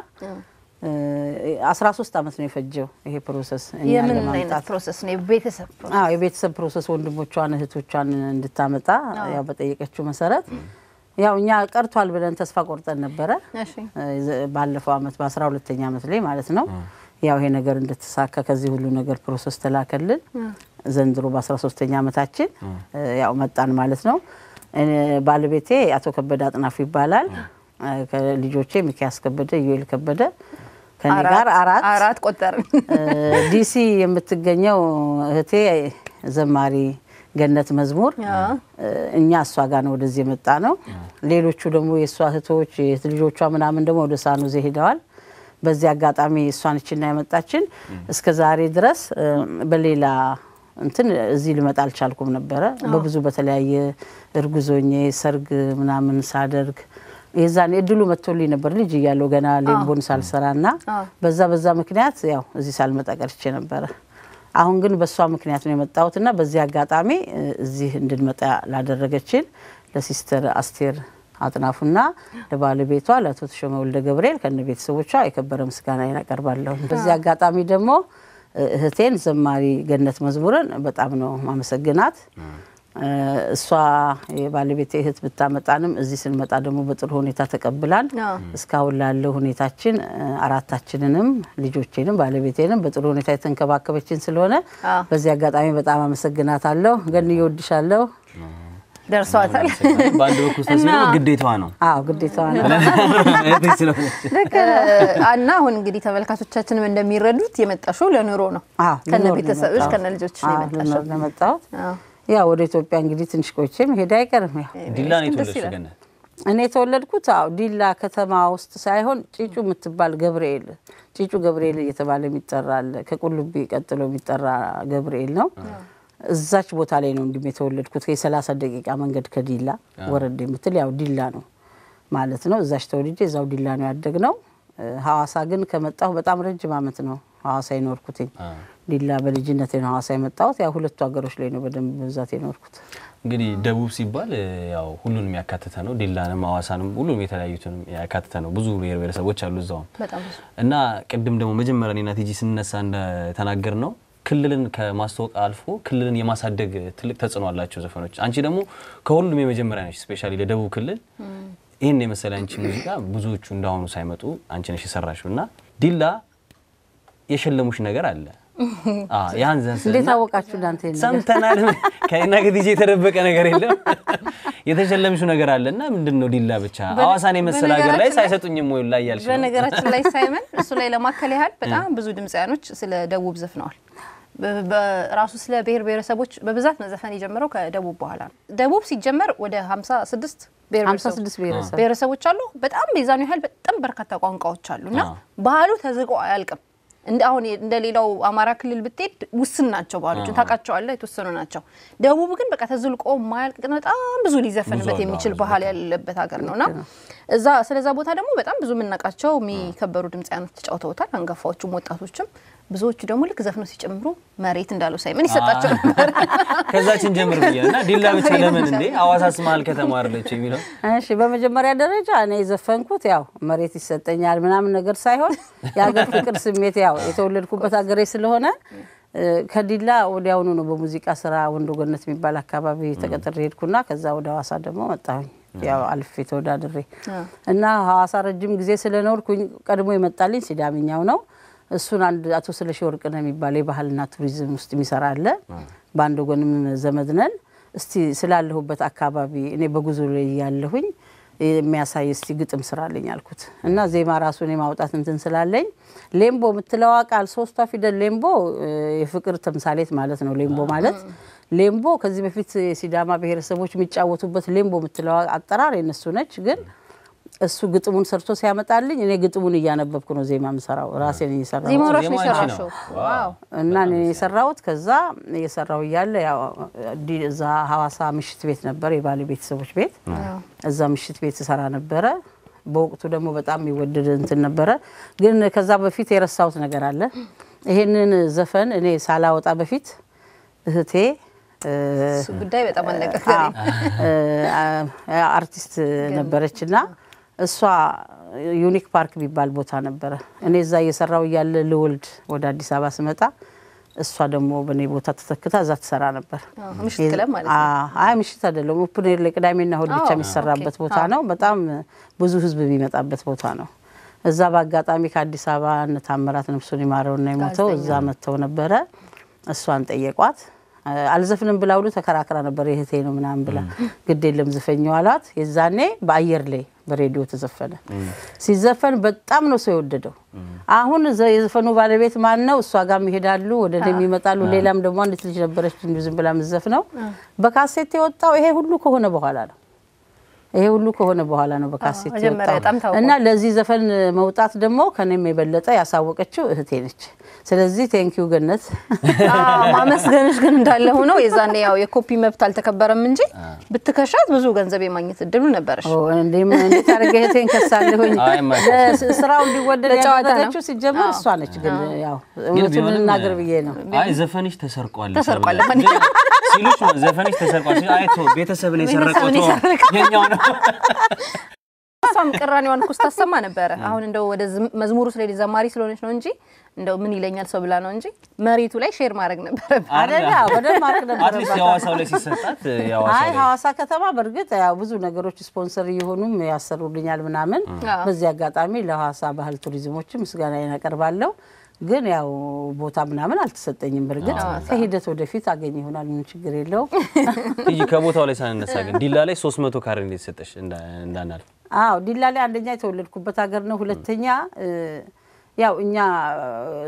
አስራ ሶስት አመት ነው የፈጀው ይሄ ፕሮሰስ። የምን አይነት ፕሮሰስ ነው? የቤተሰብ ፕሮሰስ። አዎ የቤተሰብ ፕሮሰስ፣ ወንድሞቿን እህቶቿን እንድታመጣ ያው በጠየቀችው መሰረት ያው እኛ ቀርቷል ብለን ተስፋ ቆርጠን ነበረ። ባለፈው አመት በአስራ ሁለተኛ አመት ላይ ማለት ነው ያው ይሄ ነገር እንድትሳካ ከዚህ ሁሉ ነገር ፕሮሰስ ተላከልን። ዘንድሮ በአስራ ሶስተኛ አመታችን ያው መጣን ማለት ነው። ባለቤቴ አቶ ከበደ አጥናፉ ይባላል። ልጆቼ ሚኪያስ ከበደ፣ ዩኤል ከበደ ከኔ ጋር አራት አራት ቆጠር ዲሲ የምትገኘው እህቴ ዘማሪ ገነት መዝሙር እኛ እሷ ጋር ነው ወደዚህ የመጣ ነው። ሌሎቹ ደግሞ የእሷ እህቶች የት ልጆቿ ምናምን ደግሞ ወደ ሳኑዜ ሄደዋል። በዚህ አጋጣሚ እሷን እችና ያመጣችን እስከ ዛሬ ድረስ በሌላ እንትን እዚህ ልመጣ አልቻልኩም ነበረ። በብዙ በተለያየ እርጉዞኜ ሰርግ ምናምን ሳደርግ የዛን እድሉ መጥቶልኝ ነበር ልጅ እያለው ገና ሌምቦን ሳልሰራ ና በዛ በዛ ምክንያት ያው እዚህ ሳልመጣ ቀርቼ ነበረ። አሁን ግን በእሷ ምክንያት ነው የመጣሁት ና በዚህ አጋጣሚ እዚህ እንድንመጣ ላደረገችን ለሲስተር አስቴር አጥናፉና ለባለቤቷ ለአቶ ተሾመ ወልደ ገብርኤል ከነ ቤተሰቦቿ የከበረ ምስጋና ይናቀርባለሁ። በዚህ አጋጣሚ ደግሞ እህቴን ዘማሪ ገነት መዝሙርን በጣም ነው ማመሰግናት። እሷ የባለቤት እህት ብታመጣንም እዚህ ስንመጣ ደግሞ በጥሩ ሁኔታ ተቀብላል። እስካሁን ላለው ሁኔታችን አራታችንንም ልጆቼንም ባለቤቴንም በጥሩ ሁኔታ የተንከባከበችን ስለሆነ በዚህ አጋጣሚ በጣም አመሰግናታለሁ። ገን እወድሻለሁ። ደርሷታል። በአንድ በኩል ግዴታዋ ነው። አዎ ግዴታዋ ነው። እና አሁን እንግዲህ ተመልካቾቻችንም እንደሚረዱት የመጣሽው ለኑሮ ነው። ከነ ቤተሰብሽ ከነ ልጆች ነው የመጣሽው። ያ ወደ ኢትዮጵያ እንግዲህ ትንሽ ቆይቼ መሄድ አይቀርም። ያው ዲላ ነው የተወለድሽ? ገነት እኔ የተወለድኩት አዎ ዲላ ከተማ ውስጥ ሳይሆን ጭጩ የምትባል ገብርኤል ጭጩ ገብርኤል እየተባለ የሚጠራ አለ። ከቁልቢ ቀጥሎ የሚጠራ ገብርኤል ነው። እዛች ቦታ ላይ ነው እንዲሁም የተወለድኩት። የሰላሳ ደቂቃ መንገድ ከዲላ ወረድ የምትል ያው ዲላ ነው ማለት ነው። እዛች ተወልጄ እዛው ዲላ ነው ያደግ ነው። ሐዋሳ ግን ከመጣሁ በጣም ረጅም ዓመት ነው ሀዋሳ ይኖርኩትኝ። ዲላ በልጅነት ነው ሀዋሳ የመጣሁት። ያው ሁለቱ ሀገሮች ላይ ነው በደንብ በብዛት የኖርኩት። እንግዲህ ደቡብ ሲባል ያው ሁሉንም ያካተተ ነው። ዲላንም ሀዋሳንም ሁሉንም የተለያዩትንም ያካተተ ነው። ብዙ ብሔር ብሔረሰቦች አሉ እዛውም እና ቅድም ደግሞ መጀመሪያ እኔና ቲጂ ስንነሳ እንደተናገር ነው ክልልን ከማስተዋወቅ አልፎ ክልልን የማሳደግ ትልቅ ተጽዕኖ አላቸው ዘፈኖች። አንቺ ደግሞ ከሁሉም የመጀመሪያ ነች፣ ስፔሻሊ ለደቡብ ክልል ይህን የመሰለ አንቺ ሙዚቃ ብዙዎቹ እንዳሁኑ ሳይመጡ አንቺ ነሽ የሰራሽው እና ዲላ የሸለሙሽ ነገር አለ ያን ዘን እንዴት አወቃችሁ? እናንተ ሰምተናል። ከእና ከዲጄ የተደበቀ ነገር የለም። የተሸለምሽው ነገር አለና ምንድን ነው ዲላ ብቻ ሐዋሳን የመሰለ ሀገር ላይ ሳይሰጡኝም ወይ ላይ ያልሽ። በነገራችን ላይ ሳይመን እሱ ላይ ለማከል ያህል በጣም ብዙ ድምፃያኖች ስለ ደቡብ ዘፍነዋል። በራሱ ስለ ብሔር ብሔረሰቦች በብዛት መዘፈን የጀመረው ከደቡብ በኋላ ነው። ደቡብ ሲጀመር ወደ 56 ብሔረሰቦች አሉ። በጣም ቤዛኑ ያህል በጣም በርካታ ቋንቋዎች አሉ እና ባህሉ ተዝቆ አያልቅም። እንደ አሁን እንደ ሌላው አማራ ክልል ብትሄድ ውስን ናቸው ባህሎቹ፣ ታውቃቸዋለህ፣ የተወሰኑ ናቸው። ደቡብ ግን በቃ ተዝልቆ ማያልቅ ግን በጣም ብዙ ሊዘፈንበት የሚችል ባህል ያለበት ሀገር ነውና እዛ ስለዛ ቦታ ደግሞ በጣም ብዙ የምናውቃቸው የሚከበሩ ድምፃያኖች ተጫውተውታል፣ አንጋፋዎቹም ወጣቶችም ብዙዎቹ ደግሞ ልክ ዘፍነው ሲጨምሩ መሬት እንዳለው ምን ይሰጣቸው ነበር። ከዛችን ጀምር ብዬ እና ዲላ ብቻ ለምን እንዴ አዋሳስ መሀል ከተማ አለች የሚለው። እሺ በመጀመሪያ ደረጃ እኔ የዘፈንኩት ያው መሬት ይሰጠኛል ምናምን ነገር ሳይሆን የሀገር ፍቅር ስሜት ያው የተወለድኩበት ሀገሬ ስለሆነ ከዲላ ወዲያውኑ ነው በሙዚቃ ስራ ወንዶ ገነት የሚባል አካባቢ ተቀጥሬ ሄድኩና ከዛ ወደ ሀዋሳ ደግሞ መጣሁኝ። ያው አልፌ ተወዳድሬ እና ሀዋሳ ረጅም ጊዜ ስለኖርኩኝ ቀድሞ የመጣልኝ ሲዳምኛው ነው። እሱን አንድ አቶ ስለሺ ወርቅ ነው የሚባለው የባህልና ቱሪዝም ውስጥ የሚሰራ አለ። በአንድ ጎንም ዘመድ እስቲ ስላለሁበት አካባቢ እኔ በጉዞ ላይ ያለሁኝ የሚያሳይ እስቲ ግጥም ስራለኝ አልኩት እና ዜማ ራሱን የማውጣት እንትን ስላለኝ ሌምቦ የምትለዋ ቃል ሶስቷ ፊደል ሌምቦ የፍቅር ተምሳሌት ማለት ነው። ሌምቦ ማለት ሌምቦ ከዚህ በፊት የሲዳማ ብሔረሰቦች የሚጫወቱበት ሌምቦ የምትለዋ አጠራር የነሱ ነች ግን እሱ ግጥሙን ሰርቶ ሲያመጣልኝ እኔ ግጥሙን እያነበብኩ ነው ዜማ የምሰራው። ራሴ ነው የሰራሁት እና እኔ የሰራሁት ከዛ እየሰራሁ እያለ እዛ ሀዋሳ ምሽት ቤት ነበር የባሌ ቤተሰቦች ቤት። እዛ ምሽት ቤት ሰራ ነበረ። በወቅቱ ደግሞ በጣም የሚወደድ እንትን ነበረ። ግን ከዛ በፊት የረሳሁት ነገር አለ። ይሄንን ዘፈን እኔ ሳላወጣ በፊት እህቴ ጉዳይ በጣም አለቀ አርቲስት ነበረችና። እና እሷ ዩኒክ ፓርክ የሚባል ቦታ ነበረ። እኔ እዛ እየሰራው እያለ ልወልድ ወደ አዲስ አበባ ስመጣ እሷ ደግሞ በእኔ ቦታ ተተክታ እዛ ትሰራ ነበር። አይ ምሽት አይደለም፣ ኦፕን ኤር ቅዳሜና እሁድ ብቻ የሚሰራበት ቦታ ነው። በጣም ብዙ ህዝብ የሚመጣበት ቦታ ነው። እዛ በአጋጣሚ ከአዲስ አበባ እነ ታምራት ነፍሱን ይማረውና የሞተው እዛ መጥተው ነበረ። እሷን ጠየቋት። አልዘፍንም ብላ ሁሉ ተከራክራ ነበር። የእህቴ ነው ምናምን ብላ ግድ የለም ዝፈኘው አሏት። የዛኔ በአየር ላይ በሬዲዮ ተዘፈነ። ሲዘፈን በጣም ነው ሰው የወደደው። አሁን የዘፈኑ ባለቤት ማን ነው? እሷ ጋም ይሄዳሉ፣ ወደ እኔም ይመጣሉ። ሌላም ደግሞ አንዲት ልጅ ነበረች ዝም ብላ ምዘፍ ነው በካሴት የወጣው። ይሄ ሁሉ ከሆነ በኋላ ነው ይሄ ሁሉ ከሆነ በኋላ ነው በካሴት የወጣው እና ለዚህ ዘፈን መውጣት ደግሞ ከኔም የበለጠ ያሳወቀችው እህቴ ነች። ስለዚህ ቴንኪዩ ገነት ማመስገንሽ ግን እንዳለ ሆኖ የዛኔ ያው የኮፒ መብት አልተከበረም እንጂ ብትከሻት ብዙ ገንዘብ የማግኘት እድሉ ነበረሽ። ስራው እንዲወደድ ሲጀመር እሷ ነች። ግን ያው እውነቱን ልናገር ብዬ ነው። አይ ዘፈንሽ ተሰርቋል ተሰርቋል ሲሉሽ ዘፈንሽ ተሰርቋል። አይ ቤተሰብ ነው የሰረቀው የኛው ነው እሷም ቅራኔዋን እኮ ስታሰማ ነበረ። አሁን እንደው ወደ መዝሙሩ ስለሄደ ዘማሪ ስለሆነች ነው እንጂ እንደው ምን ይለኛል ሰው ብላ ነው እንጂ መሬቱ ላይ ሼር ማድረግ ነበረ አይደለ? ወደ ማድረግ ነበረ። አትሊስት የሐዋሳው ላይ ሲሰጣት አይ ሐዋሳ ከተማ በእርግጥ ያው ብዙ ነገሮች ስፖንሰር እየሆኑም ያሰሩልኛል ምናምን። በዚህ አጋጣሚ ለሀዋሳ ባህል ቱሪዝሞች ምስጋና ያቀርባለሁ። ግን ያው ቦታ ምናምን አልተሰጠኝም። በእርግጥ ከሂደት ወደፊት አገኝ ይሆናል። ምን ችግር የለው። ከቦታው ላይ ሳንነሳ ግን ዲላ ላይ ሶስት መቶ ካሬ ሰጠሽ እንዳናል አዎ ዲላ ላይ አንደኛ የተወለድኩበት ሀገር ነው። ሁለተኛ ያው እኛ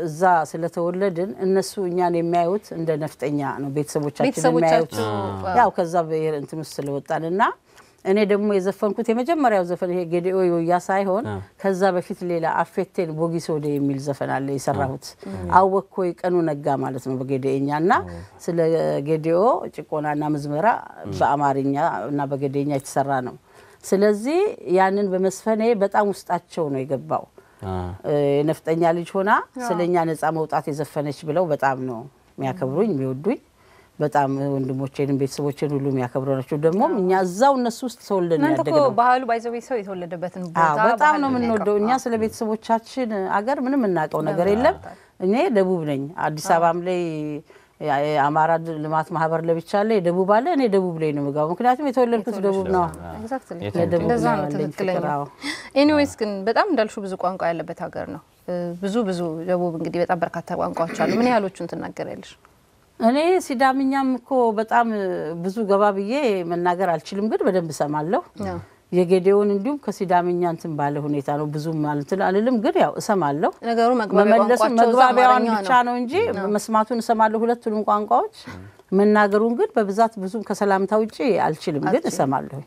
እዛ ስለተወለድን እነሱ እኛን የሚያዩት እንደ ነፍጠኛ ነው ቤተሰቦቻችን የሚያዩት። ያው ከዛ ብሔር እንትን ውስጥ ስለወጣን እና እኔ ደግሞ የዘፈንኩት የመጀመሪያው ዘፈን ይሄ ጌዲኦ ዮያ ሳይሆን ከዛ በፊት ሌላ አፌቴን ቦጊስ ወደ የሚል ዘፈን አለ የሰራሁት። አወኮይ ቀኑ ነጋ ማለት ነው በጌዲኤኛ እና ስለ ጌዲኦ ጭቆናና ምዝመራ በአማርኛ እና በጌዲኤኛ የተሰራ ነው። ስለዚህ ያንን በመስፈኔ በጣም ውስጣቸው ነው የገባው። የነፍጠኛ ልጅ ሆና ስለኛ ነፃ መውጣት የዘፈነች ብለው በጣም ነው የሚያከብሩኝ የሚወዱኝ። በጣም ወንድሞቼንም ቤተሰቦችን ሁሉ የሚያከብሩ ናቸው። ደግሞ እኛ እዛው እነሱ ውስጥ ተወልደን ያደግነው ባህሉ ባይዘቤ ሰው የተወለደበትን ቦታ በጣም ነው የምንወደው። እኛ ስለ ቤተሰቦቻችን አገር ምንም እናውቀው ነገር የለም። እኔ ደቡብ ነኝ። አዲስ አበባም ላይ የአማራ ልማት ማህበር ለብቻ አለ፣ የደቡብ አለ። እኔ ደቡብ ላይ ነው የምገባው፣ ምክንያቱም የተወለድኩት ደቡብ ነዋ። እንደዛ ነው ትክክለኛ። ኤኒዌይስ ግን በጣም እንዳልሹ ብዙ ቋንቋ ያለበት ሀገር ነው። ብዙ ብዙ ደቡብ እንግዲህ በጣም በርካታ ቋንቋዎች አሉ። ምን ያህሎቹን ትናገሪያለሽ? እኔ ሲዳምኛም እኮ በጣም ብዙ ገባ ብዬ መናገር አልችልም፣ ግን በደንብ እሰማለሁ የጌዴውን እንዲሁም ከሲዳምኛ እንትን ባለ ሁኔታ ነው። ብዙም እንትን አልልም፣ ግን ያው እሰማለሁ። ነገሩ መግባቢያዋን ብቻ ነው እንጂ መስማቱን እሰማለሁ፣ ሁለቱንም ቋንቋዎች መናገሩን ግን በብዛት ብዙም ከሰላምታ ውጭ አልችልም፣ ግን እሰማለሁ።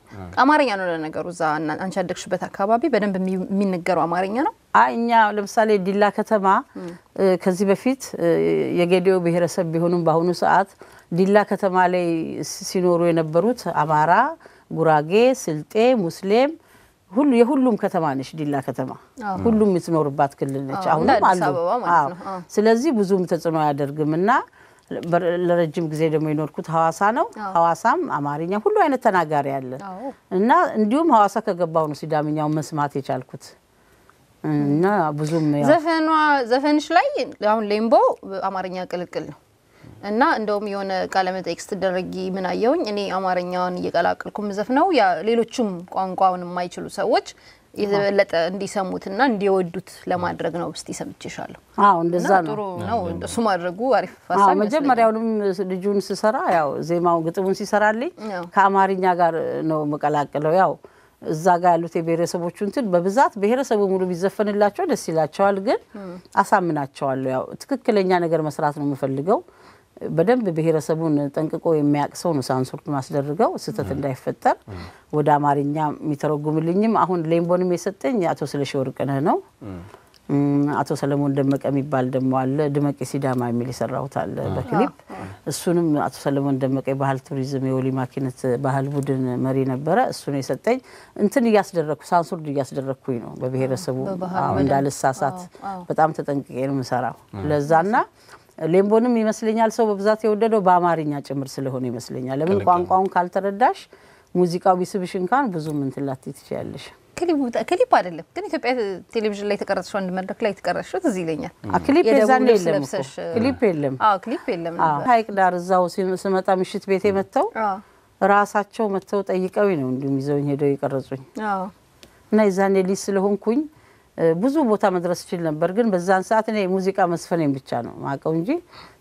አማርኛ ነው ለነገሩ፣ እዛ አንቺ ያደግሽበት አካባቢ በደንብ የሚነገረው አማርኛ ነው። አይ እኛ ለምሳሌ ዲላ ከተማ ከዚህ በፊት የጌዴኦ ብሔረሰብ ቢሆኑም በአሁኑ ሰዓት ዲላ ከተማ ላይ ሲኖሩ የነበሩት አማራ ጉራጌ፣ ስልጤ፣ ሙስሌም ሁሉ የሁሉም ከተማ ነች። ዲላ ከተማ ሁሉም የምትኖርባት ክልል ነች። አሁንም አሉ። ስለዚህ ብዙም ተጽዕኖ አያደርግም እና ለረጅም ጊዜ ደግሞ የኖርኩት ሀዋሳ ነው። ሀዋሳም አማርኛ ሁሉ አይነት ተናጋሪ አለ እና እንዲሁም ሀዋሳ ከገባሁ ነው ሲዳምኛው መስማት የቻልኩት እና ብዙም ዘፈኗ ዘፈንሽ ላይ አሁን ሌምቦ አማርኛ ቅልቅል ነው እና እንደውም የሆነ ቃለመጠይቅ ስትደረጊ ምን አየውኝ እኔ አማርኛውን እየቀላቀልኩ ያ ሌሎቹም ቋንቋውን የማይችሉ ሰዎች የበለጠ እንዲሰሙትና እንዲወዱት ለማድረግ ነው። እስቲ ሰምቼሻለሁ። አዎ እንደዛ ነው። ጥሩ ነው ማድረጉ አሪፍ መጀመሪያውንም ልጁን ስሰራ ያው ዜማው ግጥሙን ሲሰራልኝ ከአማርኛ ጋር ነው መቀላቅለው ያው እዛ ጋር ያሉት የብሔረሰቦቹ እንትን በብዛት ብሔረሰቡ ሙሉ ቢዘፈንላቸው ደስ ይላቸዋል፣ ግን አሳምናቸዋለሁ። ያው ትክክለኛ ነገር መስራት ነው የምፈልገው በደንብ ብሔረሰቡን ጠንቅቆ የሚያውቅ ሰው ነው ሳንሱር ማስደርገው ስህተት እንዳይፈጠር ወደ አማርኛ የሚተረጉምልኝም አሁን ሌምቦንም የሰጠኝ አቶ ስለሺ ወርቅነህ ነው። አቶ ሰለሞን ደመቀ የሚባል ደሞ አለ። ድመቄ ሲዳማ የሚል የሰራሁት አለ በክሊፕ እሱንም አቶ ሰለሞን ደመቀ የባህል ቱሪዝም የወሊ ማኪነት ባህል ቡድን መሪ ነበረ። እሱን የሰጠኝ እንትን እያስደረግኩ ሳንሱርድ እያስደረግኩኝ ነው። በብሔረሰቡ እንዳልሳሳት በጣም ተጠንቅቄ ነው የምሰራው ለዛና ሌምቦንም ይመስለኛል ሰው በብዛት የወደደው በአማርኛ ጭምር ስለሆነ ይመስለኛል። ለምን ቋንቋውን ካልተረዳሽ ሙዚቃው ቢስብሽ እንኳን ብዙ ምን ትላት ትችያለሽ። ክሊፕ አይደለም ግን ኢትዮጵያ ቴሌቪዥን ላይ የተቀረጽሽው አንድ መድረክ ላይ የተቀረጽሽው እዚህ ይለኛል። ክሊፕ የዛን የለም ክሊፕ የለም ክሊፕ የለም። ሀይቅ ዳር እዛው ስመጣ ምሽት ቤት የመጥተው ራሳቸው መጥተው ጠይቀዊ ነው እንዲሁም ይዘውኝ ሄደው የቀረጹኝ እና የዛኔ ሊስ ስለሆንኩኝ ብዙ ቦታ መድረስ ችል ነበር፣ ግን በዛን ሰዓት እኔ ሙዚቃ መስፈኔን ብቻ ነው ማቀው እንጂ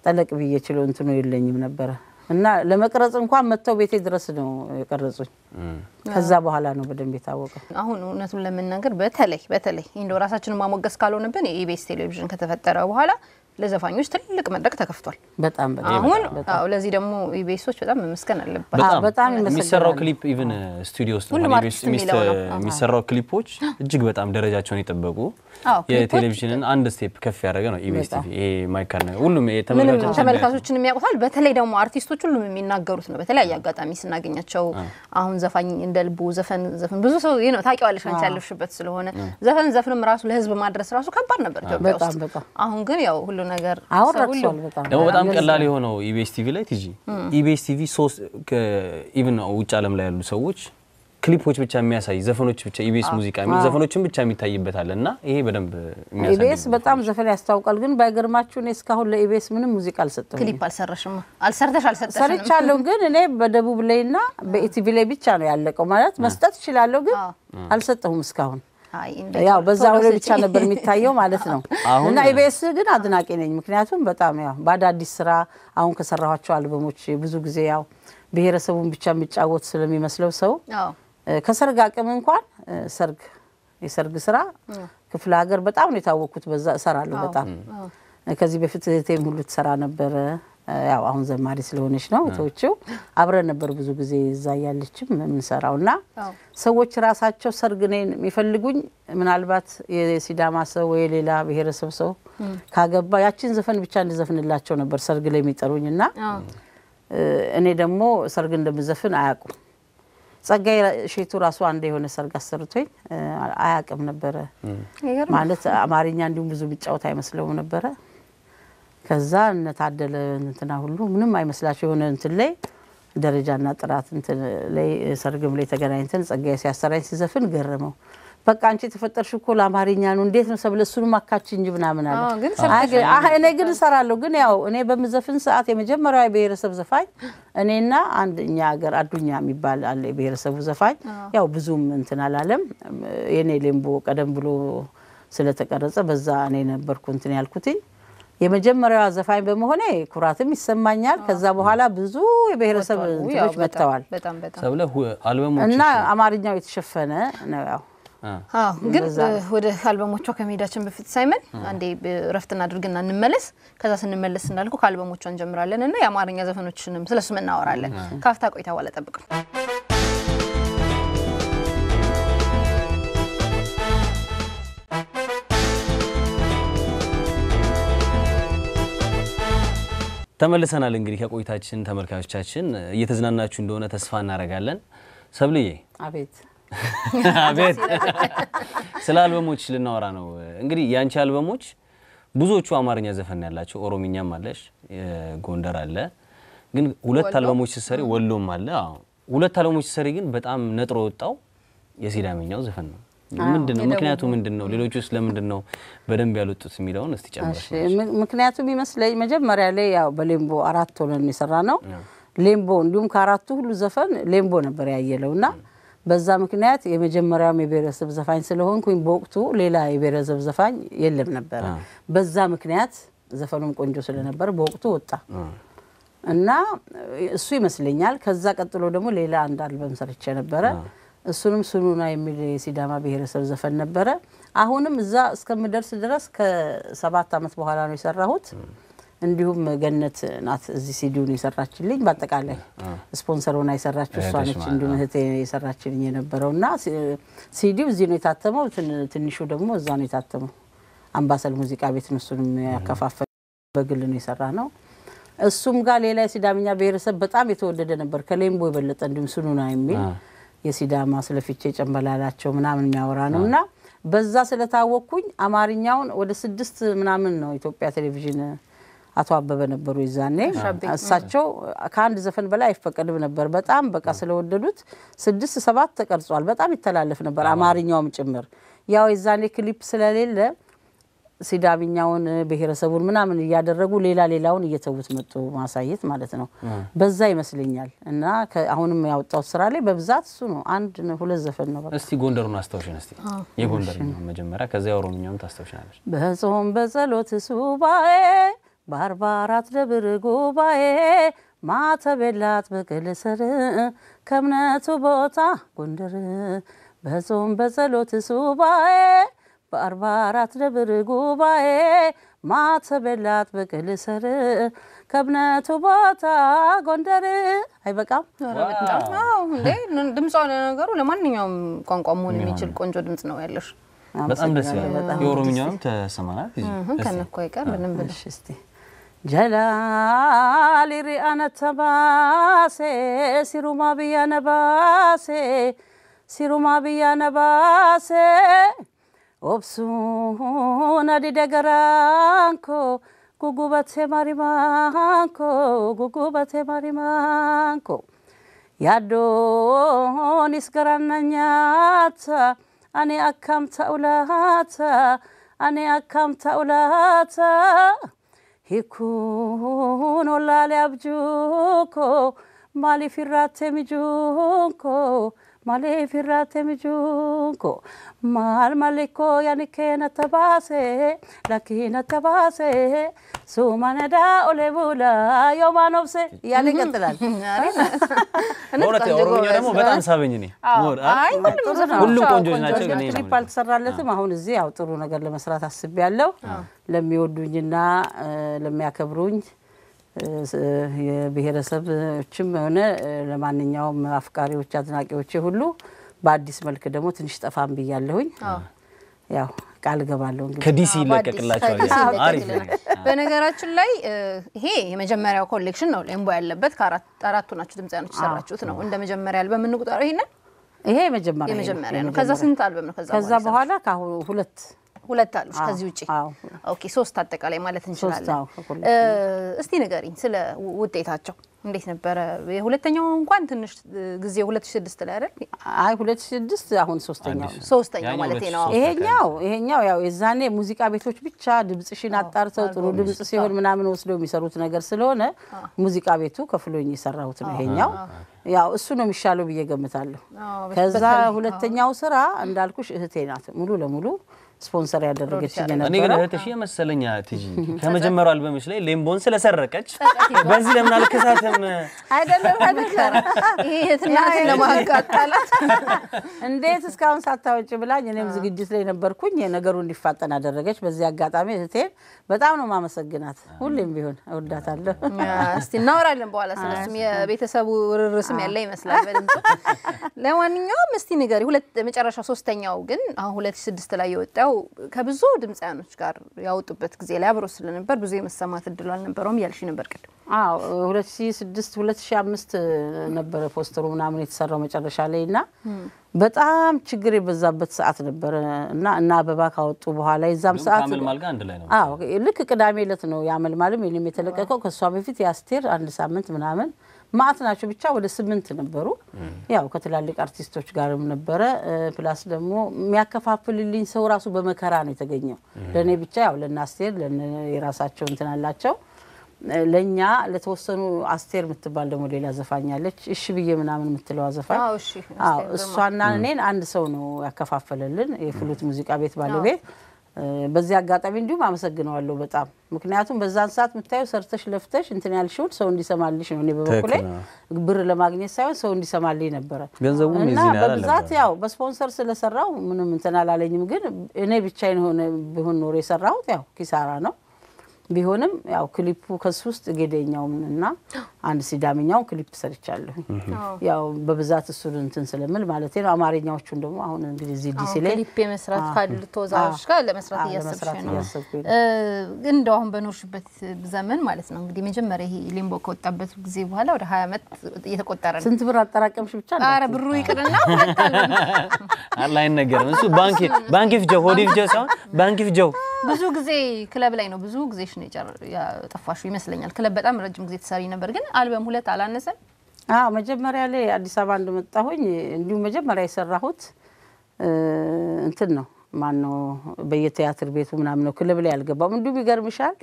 ጠለቅ ብዬ ችለው እንትኑ የለኝም ነበረ እና ለመቅረጽ እንኳን መጥተው ቤቴ ድረስ ነው የቀረጹኝ። ከዛ በኋላ ነው በደንብ የታወቀው። አሁን እውነቱን ለመናገር በተለይ በተለይ እንደው ራሳችንን ማሞገስ ካልሆነብን የኢቢኤስ ቴሌቪዥን ከተፈጠረ በኋላ ለዘፋኞች ትልቅ መድረክ ተከፍቷል። በጣም አሁን አዎ፣ ለዚህ ደግሞ ኢቤሶች በጣም መመስገን አለባቸው። በጣም የሚሰራው ክሊፕ ኢቭን ስቱዲዮ ውስጥ የሚሰራው ክሊፖች እጅግ በጣም ደረጃቸውን የጠበቁ የቴሌቪዥንን አንድ ስቴፕ ከፍ ያደረገ ነው ኢቢኤስ ቲቪ። ይሄ የማይካድ ነገር ሁሉም ተመልካቾችን የሚያውቁታል። በተለይ ደግሞ አርቲስቶች ሁሉም የሚናገሩት ነው። በተለያየ አጋጣሚ ስናገኛቸው አሁን ዘፋኝ እንደ ልቡ ዘፈን ዘፈን ብዙ ሰው ይህ ነው ታውቂዋለሽ፣ አንቺ ያለፍሽበት ስለሆነ ዘፈን ዘፍንም ራሱ ለህዝብ ማድረስ ራሱ ከባድ ነበር ኢትዮጵያ ውስጥ። አሁን ግን ያው ሁሉ ነገር ደግሞ በጣም ቀላል የሆነው ኢቢኤስ ቲቪ ላይ ቲጂ ኢቢኤስ ቲቪ ሶስት ኢቭን ውጭ ዓለም ላይ ያሉ ሰዎች ክሊፖች ብቻ የሚያሳይ ዘፈኖች ብቻ ኢቢኤስ ሙዚቃ የሚል ዘፈኖችን ብቻ የሚታይበታል እና ይሄ በደንብ የሚያሳይ ኢቢኤስ በጣም ዘፈን ያስታውቃል። ግን ባይገርማችሁ እኔ እስካሁን ለኢቢኤስ ምንም ሙዚቃ አልሰጠሁም። ክሊፕ አልሰራሽም? አልሰርተሽ አልሰጠሽም? ሰርቻለሁ፣ ግን እኔ በደቡብ ላይ እና በኢቲቪ ላይ ብቻ ነው ያለቀው። ማለት መስጠት እችላለሁ፣ ግን አልሰጠሁም እስካሁን ያው በዛ ወደ ብቻ ነበር የሚታየው ማለት ነው። እና ኢቢኤስ ግን አድናቂ ነኝ። ምክንያቱም በጣም ያው በአዳዲስ ስራ አሁን ከሰራኋቸው አልበሞች ብዙ ጊዜ ያው ብሔረሰቡን ብቻ የሚጫወት ስለሚመስለው ሰው ከሰርግ አቅም እንኳን ሰርግ የሰርግ ስራ ክፍለ ሀገር በጣም ነው የታወቅኩት። በዛ እሰራለሁ በጣም ከዚህ በፊት እህቴም ሁሉ ትሰራ ነበረ። ያው አሁን ዘማሪ ስለሆነች ነው ተውችው። አብረን ነበር ብዙ ጊዜ እዛ ያለችም የምንሰራው እና ሰዎች ራሳቸው ሰርግ እኔን የሚፈልጉኝ ምናልባት የሲዳማ ሰው ወይ ሌላ ብሔረሰብ ሰው ካገባ ያችን ዘፈን ብቻ እንድዘፍንላቸው ነበር ሰርግ ላይ የሚጠሩኝ እና እኔ ደግሞ ሰርግ እንደምዘፍን አያውቁም። ጸጋዬ ሼቱ ራሱ አንድ የሆነ ሰርግ አሰርቶኝ አያውቅም ነበረ። ማለት አማርኛ እንዲሁም ብዙ ቢጫወት አይመስለውም ነበረ። ከዛ እነታደለ እንትና ሁሉ ምንም አይመስላቸው የሆነ እንትን ላይ ደረጃና ጥራት እንትን ላይ ሰርግም ላይ ተገናኝተን ጸጋዬ ሲያሰራኝ ሲዘፍን ገረመው። በቃ አንቺ የተፈጠርሽ እኮ ለአማርኛ ነው፣ እንዴት ነው ሰብለ እሱንም አካችኝ ምናምን አለ። እኔ ግን እሰራለሁ። ግን ያው እኔ በምዘፍን ሰዓት የመጀመሪያው የብሔረሰብ ዘፋኝ እኔና አንድ እኛ ሀገር አዱኛ የሚባል አለ የብሔረሰቡ ዘፋኝ። ያው ብዙም እንትን አላለም። የኔ ሌምቦ ቀደም ብሎ ስለተቀረጸ በዛ እኔ ነበርኩ እንትን ያልኩትኝ የመጀመሪያዋ ዘፋኝ በመሆኔ ኩራትም ይሰማኛል። ከዛ በኋላ ብዙ የብሔረሰብ እንትኖች መጥተዋል እና አማርኛው የተሸፈነ ነው ያው ግን ወደ አልበሞቿ ከመሄዳችን በፊት ሳይመን አንዴ ረፍት እናድርግና እንመለስ። ከዛ ስንመለስ እንዳልኩ ከአልበሞቿ እንጀምራለን እና የአማርኛ ዘፈኖችንም ስለሱም እናወራለን። ከአፍታ ቆይታ በኋላ ጠብቁን። ተመልሰናል። እንግዲህ ከቆይታችን ተመልካቾቻችን እየተዝናናችሁ እንደሆነ ተስፋ እናደርጋለን። ሰብልዬ አቤት አቤት ስለ አልበሞች ልናወራ ነው። እንግዲህ ያንቺ አልበሞች ብዙዎቹ አማርኛ ዘፈን ያላቸው፣ ኦሮምኛም አለሽ፣ ጎንደር አለ። ግን ሁለት አልበሞች ስትሰሪ ወሎም አለ። ሁለት አልበሞች ስትሰሪ ግን በጣም ነጥሮ ወጣው የሲዳመኛው ዘፈን ነው። ምንድን ነው ምክንያቱ? ምንድን ነው ሌሎች ውስጥ ለምንድን ነው በደንብ ያልወጡት የሚለውን እስቲ ጨምረሽ። ምክንያቱም ይመስለኝ መጀመሪያ ላይ ያው በሌምቦ አራት ሆነን የሰራ ነው ሌምቦ እንዲሁም ከአራቱ ሁሉ ዘፈን ሌምቦ ነበር ያየለው እና በዛ ምክንያት የመጀመሪያውም የብሔረሰብ ዘፋኝ ስለሆንኩኝ በወቅቱ ሌላ የብሔረሰብ ዘፋኝ የለም ነበረ። በዛ ምክንያት ዘፈኑም ቆንጆ ስለነበረ በወቅቱ ወጣ እና እሱ ይመስለኛል። ከዛ ቀጥሎ ደግሞ ሌላ አንድ አልበም ሰርቼ ነበረ። እሱንም ስኑና የሚል የሲዳማ ብሔረሰብ ዘፈን ነበረ። አሁንም እዛ እስከምደርስ ድረስ ከሰባት ዓመት በኋላ ነው የሰራሁት። እንዲሁም ገነት ናት እዚህ ሲዲውን የሰራችልኝ። በአጠቃላይ ስፖንሰር ሆና የሰራችው እሷ ነች። እንዲሁም እህቴ የሰራችልኝ የነበረው እና ሲዲው እዚህ ነው የታተመው። ትንሹ ደግሞ እዛ ነው የታተመው። አምባሰል ሙዚቃ ቤት ነው እሱንም ያከፋፈል በግል ነው የሰራ ነው። እሱም ጋር ሌላ የሲዳምኛ ብሔረሰብ በጣም የተወደደ ነበር ከሌምቦ የበለጠ እንዲሁም ስኑና የሚል የሲዳማ ስለፊቼ ጨንበላላቸው ምናምን የሚያወራ ነው እና በዛ ስለታወቅኩኝ አማርኛውን ወደ ስድስት ምናምን ነው ኢትዮጵያ ቴሌቪዥን አቶ አበበ ነበሩ ይዛኔ። እሳቸው ከአንድ ዘፈን በላይ አይፈቀድም ነበር። በጣም በቃ ስለወደዱት ስድስት ሰባት ተቀርጿል። በጣም ይተላለፍ ነበር አማርኛውም ጭምር። ያው የዛኔ ክሊፕ ስለሌለ ሲዳሚኛውን ብሔረሰቡን ምናምን እያደረጉ ሌላ ሌላውን እየተዉት መጡ ማሳየት ማለት ነው። በዛ ይመስለኛል እና አሁንም ያወጣው ስራ ላይ በብዛት እሱ ነው። አንድ ሁለት ዘፈን ነው። እስቲ ጎንደሩን አስታውሽን። እስቲ የጎንደር መጀመሪያ፣ ከዚያ ኦሮምኛውን ታስታውሽናለች። በጾም በጸሎት ሱባኤ በአርባ አራት ደብር ጉባኤ ማተቤላት ብቅል ስር ከእምነቱ ቦታ ጎንደር በጾም በጸሎት ሱባኤ በአርባ አራት ደብር ጉባኤ ማተቤላት ብቅል ስር ከእምነቱ ቦታ ጎንደር። አይበቃም እንዴ? ድምጿ ለነገሩ ለማንኛውም ቋንቋ መሆን የሚችል ቆንጆ ድምጽ ነው ያለሽ። በጣም ደስ ይላል። የኦሮምኛውም ተሰማናት ከነኳ ይቀር ምንም ብለሽ እስቲ jalaali ri'anata baase sirumaa biyya na baase sirumaa biyya na baase obsuun adida garaanko gugubatee marimaanko gugubatee marimaanko yaaddoonis garanna nyaata ani akkam ta'u laata ani akkam ta'u laata. Hikuun lale abjuko malifirate mi temi junko maaliif irraa temi junko. Mal maliko ke na tabase, na tabase, sumanada ole bula yomanobse yani ቀጥላል። በእውነት ኦሮምኛ ደግሞ በጣም ሳበኝ እኔ ሁሉም ቆንጆች ናቸው። ትሪፕ አልተሰራለትም። አሁን እዚህ ያው ጥሩ ነገር ለመስራት አስቤያለሁ። ለሚወዱኝና ለሚያከብሩኝ የብሔረሰቦችም ሆነ ለማንኛውም አፍቃሪዎች፣ አድናቂዎቼ ሁሉ በአዲስ መልክ ደግሞ ትንሽ ጠፋም ብያለሁኝ። ያው ቃል ገባለሁ እንግዲህ ከዲሲ ይለቀቅላቸዋል። አሪፍ በነገራችን ላይ ይሄ የመጀመሪያው ኮሌክሽን ነው ሌምቦ ያለበት። ከአራቱ ናቸው ድምፃያኖች የሰራችሁት ነው እንደ መጀመሪያ አልበም እንቁጠረው ይሄንን። ይሄ የመጀመሪያ ነው። ከዛ ስንት አልበም ነው? ከዛ በኋላ ከአሁኑ ሁለት ሁለት አሉሽ ከዚህ ውጪ? ኦኬ ሶስት አጠቃላይ ማለት እንችላለን። እስቲ ንገሪኝ ስለ ውጤታቸው እንዴት ነበረ? የሁለተኛው እንኳን ትንሽ ጊዜ 2006 ላይ አይደል? አይ 2006 አሁን ሶስተኛው ሶስተኛው ማለት ነው። ይሄኛው ይሄኛው ያው የዛኔ ሙዚቃ ቤቶች ብቻ ድምጽሽን አጣርተው ጥሩ ድምጽ ሲሆን ምናምን ወስደው የሚሰሩት ነገር ስለሆነ ሙዚቃ ቤቱ ከፍሎኝ የሰራሁት ነው። ይሄኛው ያው እሱ ነው የሚሻለው ብዬ ገምታለሁ። ከዛ ሁለተኛው ስራ እንዳልኩሽ እህቴ ናት ሙሉ ለሙሉ ስፖንሰር ያደረገች እኔ ግን እህትሽ የመሰለኝ ትጂ ከመጀመሪያው አልበምሽ ላይ ሌምቦን ስለሰረቀች በዚህ ለምን አልክሳትም? አይደለም ነገር ይሄ እህትናትን ለማቃጣላት እንዴት እስካሁን ሳታወጭ ብላኝ፣ እኔም ዝግጅት ላይ ነበርኩኝ። ነገሩ እንዲፋጠን አደረገች። በዚህ አጋጣሚ እህቴን በጣም ነው ማመሰግናት። ሁሌም ቢሆን እወዳታለሁ። እስቲ እናወራለን በኋላ ስለሱም፣ የቤተሰቡ ርርስም ያለ ይመስላል በድምፁ። ለማንኛውም እስቲ ንገሪ ሁለት መጨረሻ ሶስተኛው ግን አሁን ሁለት ሺህ ስድስት ላይ የወጣው ያው ከብዙ ድምፃያኖች ጋር ያወጡበት ጊዜ ላይ አብሮ ስለነበር ብዙ የመሰማት እድሉ አልነበረውም እያልሽ ነበር ቅድም። አዎ ሁለት ሁለት ሺ ስድስት ሺ አምስት ነበረ ፖስተሩ ምናምን የተሰራው መጨረሻ ላይ እና በጣም ችግር የበዛበት ሰዓት ነበረ እና እና አበባ ካወጡ በኋላ የዛም ሰዓት ልክ ቅዳሜ ዕለት ነው ያመልማልም የኔም የተለቀቀው። ከእሷ በፊት የአስቴር አንድ ሳምንት ምናምን ማአት ናቸው ብቻ ወደ ስምንት ነበሩ። ያው ከትላልቅ አርቲስቶች ጋርም ነበረ። ፕላስ ደግሞ የሚያከፋፍልልኝ ሰው ራሱ በመከራ ነው የተገኘው። ለእኔ ብቻ ያው ለናስቴር አስቴር የራሳቸው እንትናላቸው አላቸው። ለእኛ ለተወሰኑ አስቴር የምትባል ደግሞ ሌላ ዘፋኝ አለች፣ እሺ ብዬ ምናምን የምትለዋ ዘፋኝ። እሷና እኔን አንድ ሰው ነው ያከፋፈለልን፣ የፍሉት ሙዚቃ ቤት ባለቤት በዚህ አጋጣሚ እንዲሁም አመሰግነዋለሁ በጣም ምክንያቱም በዛን ሰዓት የምታየው ሰርተሽ ለፍተሽ እንትን ያልሽውን ሰው እንዲሰማልሽ ነው። እኔ በበኩሌ ብር ለማግኘት ሳይሆን ሰው እንዲሰማልኝ ነበረ እና በብዛት ያው በስፖንሰር ስለሰራው ምንም እንትን አላለኝም። ግን እኔ ብቻዬን ሆነ ብሆን ኖሮ የሰራሁት ያው ኪሳራ ነው። ቢሆንም ያው ክሊፑ ከሱ ውስጥ ጌደኛውም እና አንድ ሲዳምኛውን ክሊፕ ሰርቻለሁ። ያው በብዛት እሱ እንትን ስለምል ማለት ነው። አማርኛዎቹን ደግሞ አሁን እንግዲህ እዚህ ዲሲ ላይ ክሊፕ የመስራት ካሉ ተወዛዋዦች ጋር ለመስራት እያሰብሽ ነው። ግን እንደው አሁን በኖርሽበት ዘመን ማለት ነው እንግዲህ መጀመሪያ ይሄ ሊምቦ ከወጣበት ጊዜ በኋላ ወደ ሀያ ዓመት እየተቆጠረ ነው። ስንት ብር አጠራቀምሽ ብቻ? ኧረ ብሩ ይቅርና አላ አይነገርም። እሱ ባንክ ባንክ ይፍጀው ሆዲ ይፍጀው ሳይሆን ባንክ ፍጀው ብዙ ጊዜ ክለብ ላይ ነው ብዙ ጊዜ ነው ይመስለኛል። ክለብ በጣም ረጅም ጊዜ ተሰሪ ነበር፣ ግን አልበም ሁለት አላነሰም? አዎ መጀመሪያ ላይ አዲስ አበባ እንደመጣሁኝ እንዲሁም መጀመሪያ የሰራሁት እንትን ነው ማን ነው በየቲያትር ቤቱ ምናምን ነው ክለብ ላይ አልገባም እንዲሁም ይገርምሻል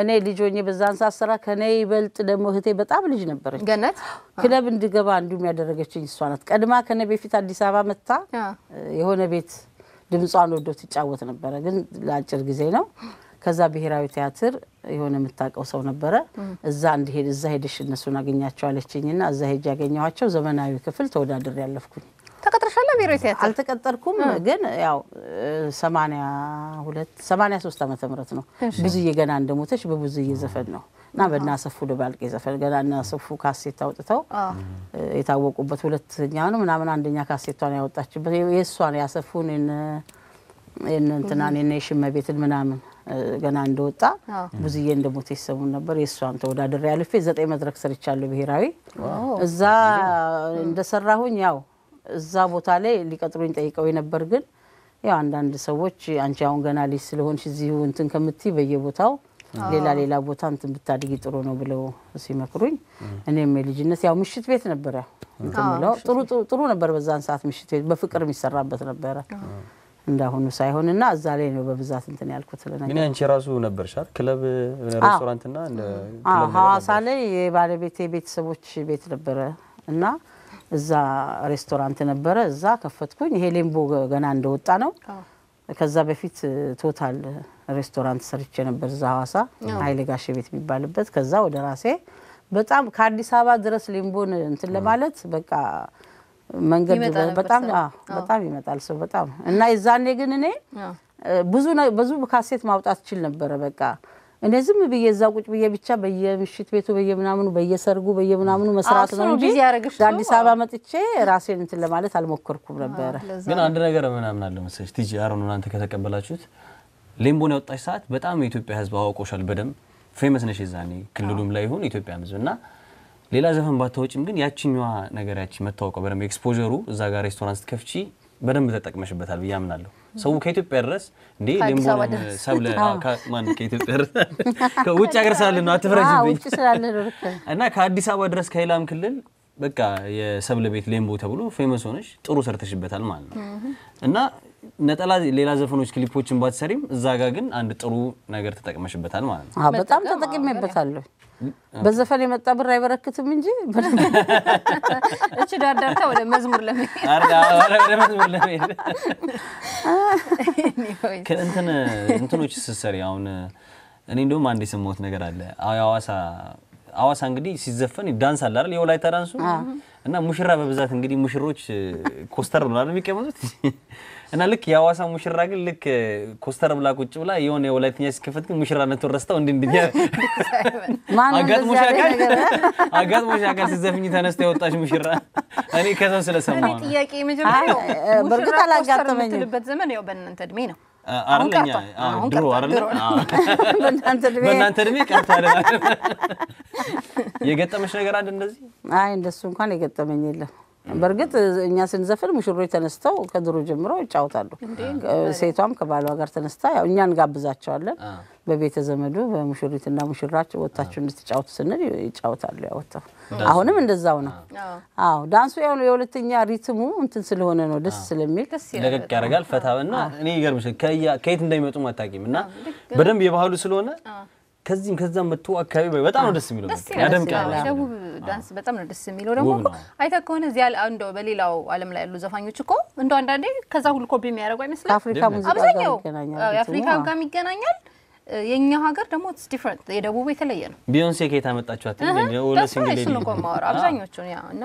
እኔ ልጅ ሆኜ በዛን ስራ ከኔ ይበልጥ ደግሞ እህቴ በጣም ልጅ ነበረች። ገነት ክለብ እንድገባ እንዲሁም ያደረገችኝ እሷ ናት። ቀድማ ከእኔ በፊት አዲስ አበባ መጥታ የሆነ ቤት ድምጿን ወዶ ትጫወት ነበረ፣ ግን ለአጭር ጊዜ ነው። ከዛ ብሔራዊ ቲያትር የሆነ የምታውቀው ሰው ነበረ። እዛ እንዲሄድ እዛ ሄደሽ እነሱን አገኛቸዋለችኝ ና እዛ ሄጅ ያገኘኋቸው ዘመናዊ ክፍል ተወዳድር ያለፍኩኝ። ተቀጥረሻለ ብሔራዊ ቲያትር አልተቀጠርኩም፣ ግን ያው ሰማንያ ሁለት ሰማንያ ሶስት ዓመተ ምህረት ነው ብዙዬ ገና እንደሞተች በብዙዬ ዘፈን ነው እና በእናሰፉ ደባልቄ ዘፈን ገና እናሰፉ ካሴት አውጥተው የታወቁበት ሁለተኛ ነው ምናምን አንደኛ ካሴቷን ያወጣችበት የእሷን ያሰፉን የእነ እንትናን የእነ የሽመቤትን ምናምን ገና እንደወጣ ብዙዬ እንደ ሞቴ ይሰሙን ነበር። የእሷን ተወዳድሬ ያልፌ ዘጠኝ መድረክ ሰርቻለሁ ብሔራዊ። እዛ እንደሰራሁኝ ያው እዛ ቦታ ላይ ሊቀጥሩኝ ጠይቀው ነበር ግን ያው አንዳንድ ሰዎች አንቺ አሁን ገና ልጅ ስለሆንሽ እዚሁ እንትን ከምትይ በየቦታው ሌላ ሌላ ቦታ እንትን ብታድጊ ጥሩ ነው ብለው ሲመክሩኝ እኔም የልጅነት ያው ምሽት ቤት ነበረ ጥሩ ጥሩ ነበር። በዛን ሰዓት ምሽት ቤት በፍቅር የሚሰራበት ነበረ። እንዳሁኑ ሳይሆን እና እዛ ላይ ነው በብዛት እንትን ያልኩት። ግን አንቺ ራሱ ነበርሻል ክለብ ሬስቶራንት ሬስቶራንትና ሀዋሳ ላይ የባለቤቴ ቤተሰቦች ቤት ነበረ እና እዛ ሬስቶራንት ነበረ፣ እዛ ከፈትኩኝ። ይሄ ሌምቦ ገና እንደወጣ ነው። ከዛ በፊት ቶታል ሬስቶራንት ሰርቼ ነበር እዛ ሀዋሳ ሀይሌ ጋሼ ቤት የሚባልበት። ከዛ ወደ ራሴ በጣም ከአዲስ አበባ ድረስ ሌምቦን እንትን ለማለት በቃ መንገድ በጣም በጣም ይመጣል ሰው በጣም እና የዛኔ ግን እኔ ብዙ ብዙ ካሴት ማውጣት ችል ነበረ። በቃ እኔ ዝም ብዬ እዛ ቁጭ ብዬ ብቻ በየምሽት ቤቱ በየምናምኑ በየሰርጉ በየምናምኑ መስራት ነው እንጂ አዲስ አበባ መጥቼ ራሴን እንትን ለማለት አልሞከርኩም ነበረ። ግን አንድ ነገር ምናምን አለ መሰለሽ ቲጂ አሮን እናንተ ከተቀበላችሁት ሌምቦን ያወጣች ሰዓት በጣም የኢትዮጵያ ሕዝብ አውቆሻል በደንብ ፌመስ ነሽ የዛኔ ክልሉም ላይ ይሁን ኢትዮጵያ ሕዝብ እና ሌላ ዘፈን ባታወጭም ግን ያችኛዋ ነገር ያችን መታወቀው በደንብ ኤክስፖሩ እዛ ጋር ሬስቶራንት ስትከፍቺ በደንብ ተጠቅመሽበታል ብዬ አምናለሁ። ሰው ከኢትዮጵያ ድረስ እንዴ ሌምቦን ሰብለ ማን ከኢትዮጵያ ከውጭ ሀገር ስላለ ነው አትፍረጅብኝ። እና ከአዲስ አበባ ድረስ ከሌላም ክልል በቃ የሰብለ ቤት ሌምቦ ተብሎ ፌመስ ሆነሽ ጥሩ ሰርተሽበታል ማለት ነው እና ነጠላ ሌላ ዘፈኖች ክሊፖችን ባትሰሪም እዛ ጋ ግን አንድ ጥሩ ነገር ተጠቅመሽበታል ማለት ነው። በጣም ተጠቅሜበታለሁ። በዘፈን የመጣ ብር አይበረክትም እንጂ እች ዳርዳርታ ወደ መዝሙር ለመሄድ መዝሙር ለመሄድ ከእንትን እንትኖች ስትሰሪ አሁን እኔ እንደውም አንድ የሰማሁት ነገር አለ አዋሳ አዋሳ እንግዲህ ሲዘፈን ዳንስ አለ አይደል? የወላይታ ዳንሱ እና ሙሽራ በብዛት እንግዲህ ሙሽሮች ኮስተር ነው አይደል የሚቀመጡት እና ልክ የሀዋሳ ሙሽራ ግን ልክ ኮስተር ብላ ቁጭ ብላ የሆነ የወላይትኛ ሲከፈት ግን ሙሽራነቱን ረስተው እንድንድኛ አጋት አካል ሲዘፍኝ ተነስተ የወጣሽ ሙሽራ እኔ ከሰው ስለሰማ ነው። ጥያቄ መጀመሪያ በእርግጥ አላጋጠመኝም። ዘመን ያው በእናንተ እድሜ ነው በእናንተ እድሜ ነገር አለ እንደዚህ? አይ እንደሱ እንኳን የገጠመኝ የለም። በእርግጥ እኛ ስንዘፍን ሙሽሮች ተነስተው ከድሮ ጀምሮ ይጫወታሉ። ሴቷም ከባሏ ጋር ተነስታ ያው እኛ እንጋብዛቸዋለን። በቤተ ዘመዱ በሙሽሪትና ሙሽራች ወታችሁ እንድትጫወቱ ስንል ይጫወታሉ። ያወጣው አሁንም እንደዛው ነው። አዎ ዳንሱ ያው የሁለተኛ ሪትሙ እንትን ስለሆነ ነው ደስ ስለሚል ለቀቅ ያደርጋል። ፈታና እኔ ይገርምሽ ከየት እንደሚመጡ አታውቂም እና በደንብ የባህሉ ስለሆነ ከዚህም ከዛም መጥቶ አካባቢ በጣም ነው ደስ የሚለው፣ ያደምቃል። ደቡብ ዳንስ በጣም ነው ደስ የሚለው። ደግሞ እኮ አይተህ ከሆነ እዚያ እንደው በሌላው ዓለም ላይ ያሉ ዘፋኞች እኮ እንደው አንዳንዴ ከዛ ሁሉ ኮፒ የሚያደርጉ አይመስልም። አብዛኛው የአፍሪካ ጋር ይገናኛል። የኛ ሀገር ደግሞ ኢትስ ዲፍረንት የደቡብ የተለየ ነው። ቢዮንሴ ከየት አመጣችኋት? እሱን እኮ የማወራው አብዛኞቹን ያው እና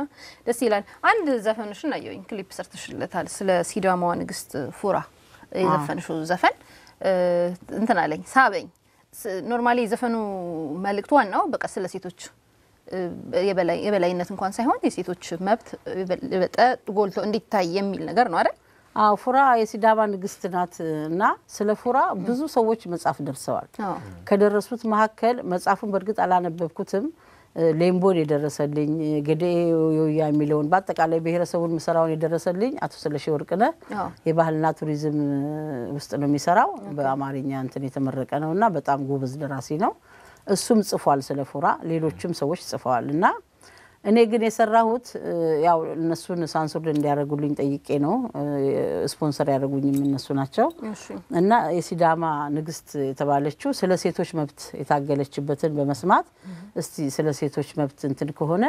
ደስ ይላል። አንድ ዘፈንሽን አየሁኝ ክሊፕ ሰርተሽለታል ስለ ሲዳማዋ ንግስት ፉራ የዘፈንሽው ዘፈን እንትን አለኝ ሳበኝ ኖርማሊ የዘፈኑ መልእክቱ ዋናው በቃ ስለ ሴቶች የበላይነት እንኳን ሳይሆን የሴቶች መብት የበለጠ ጎልቶ እንዲታይ የሚል ነገር ነው አይደል? አዎ ፉራ የሲዳማ ንግስት ናት እና ስለ ፉራ ብዙ ሰዎች መጽሐፍ ደርሰዋል። ከደረሱት መካከል መጽሐፉን በእርግጥ አላነበብኩትም ሌምቦን የደረሰልኝ ግዴ ዮያ የሚለውን በአጠቃላይ ብሔረሰቡን ምሰራውን የደረሰልኝ አቶ ስለሺ ወርቅነህ የባህልና ቱሪዝም ውስጥ ነው የሚሰራው። በአማርኛ እንትን የተመረቀ ነው እና በጣም ጎበዝ ደራሲ ነው። እሱም ጽፏል ስለ ፎራ፣ ሌሎችም ሰዎች ጽፈዋል እና እኔ ግን የሰራሁት ያው እነሱን ሳንሱርድ እንዲያደርጉልኝ ጠይቄ ነው። ስፖንሰር ያደረጉኝም እነሱ ናቸው እና የሲዳማ ንግስት የተባለችው ስለ ሴቶች መብት የታገለችበትን በመስማት እስቲ ስለ ሴቶች መብት እንትን ከሆነ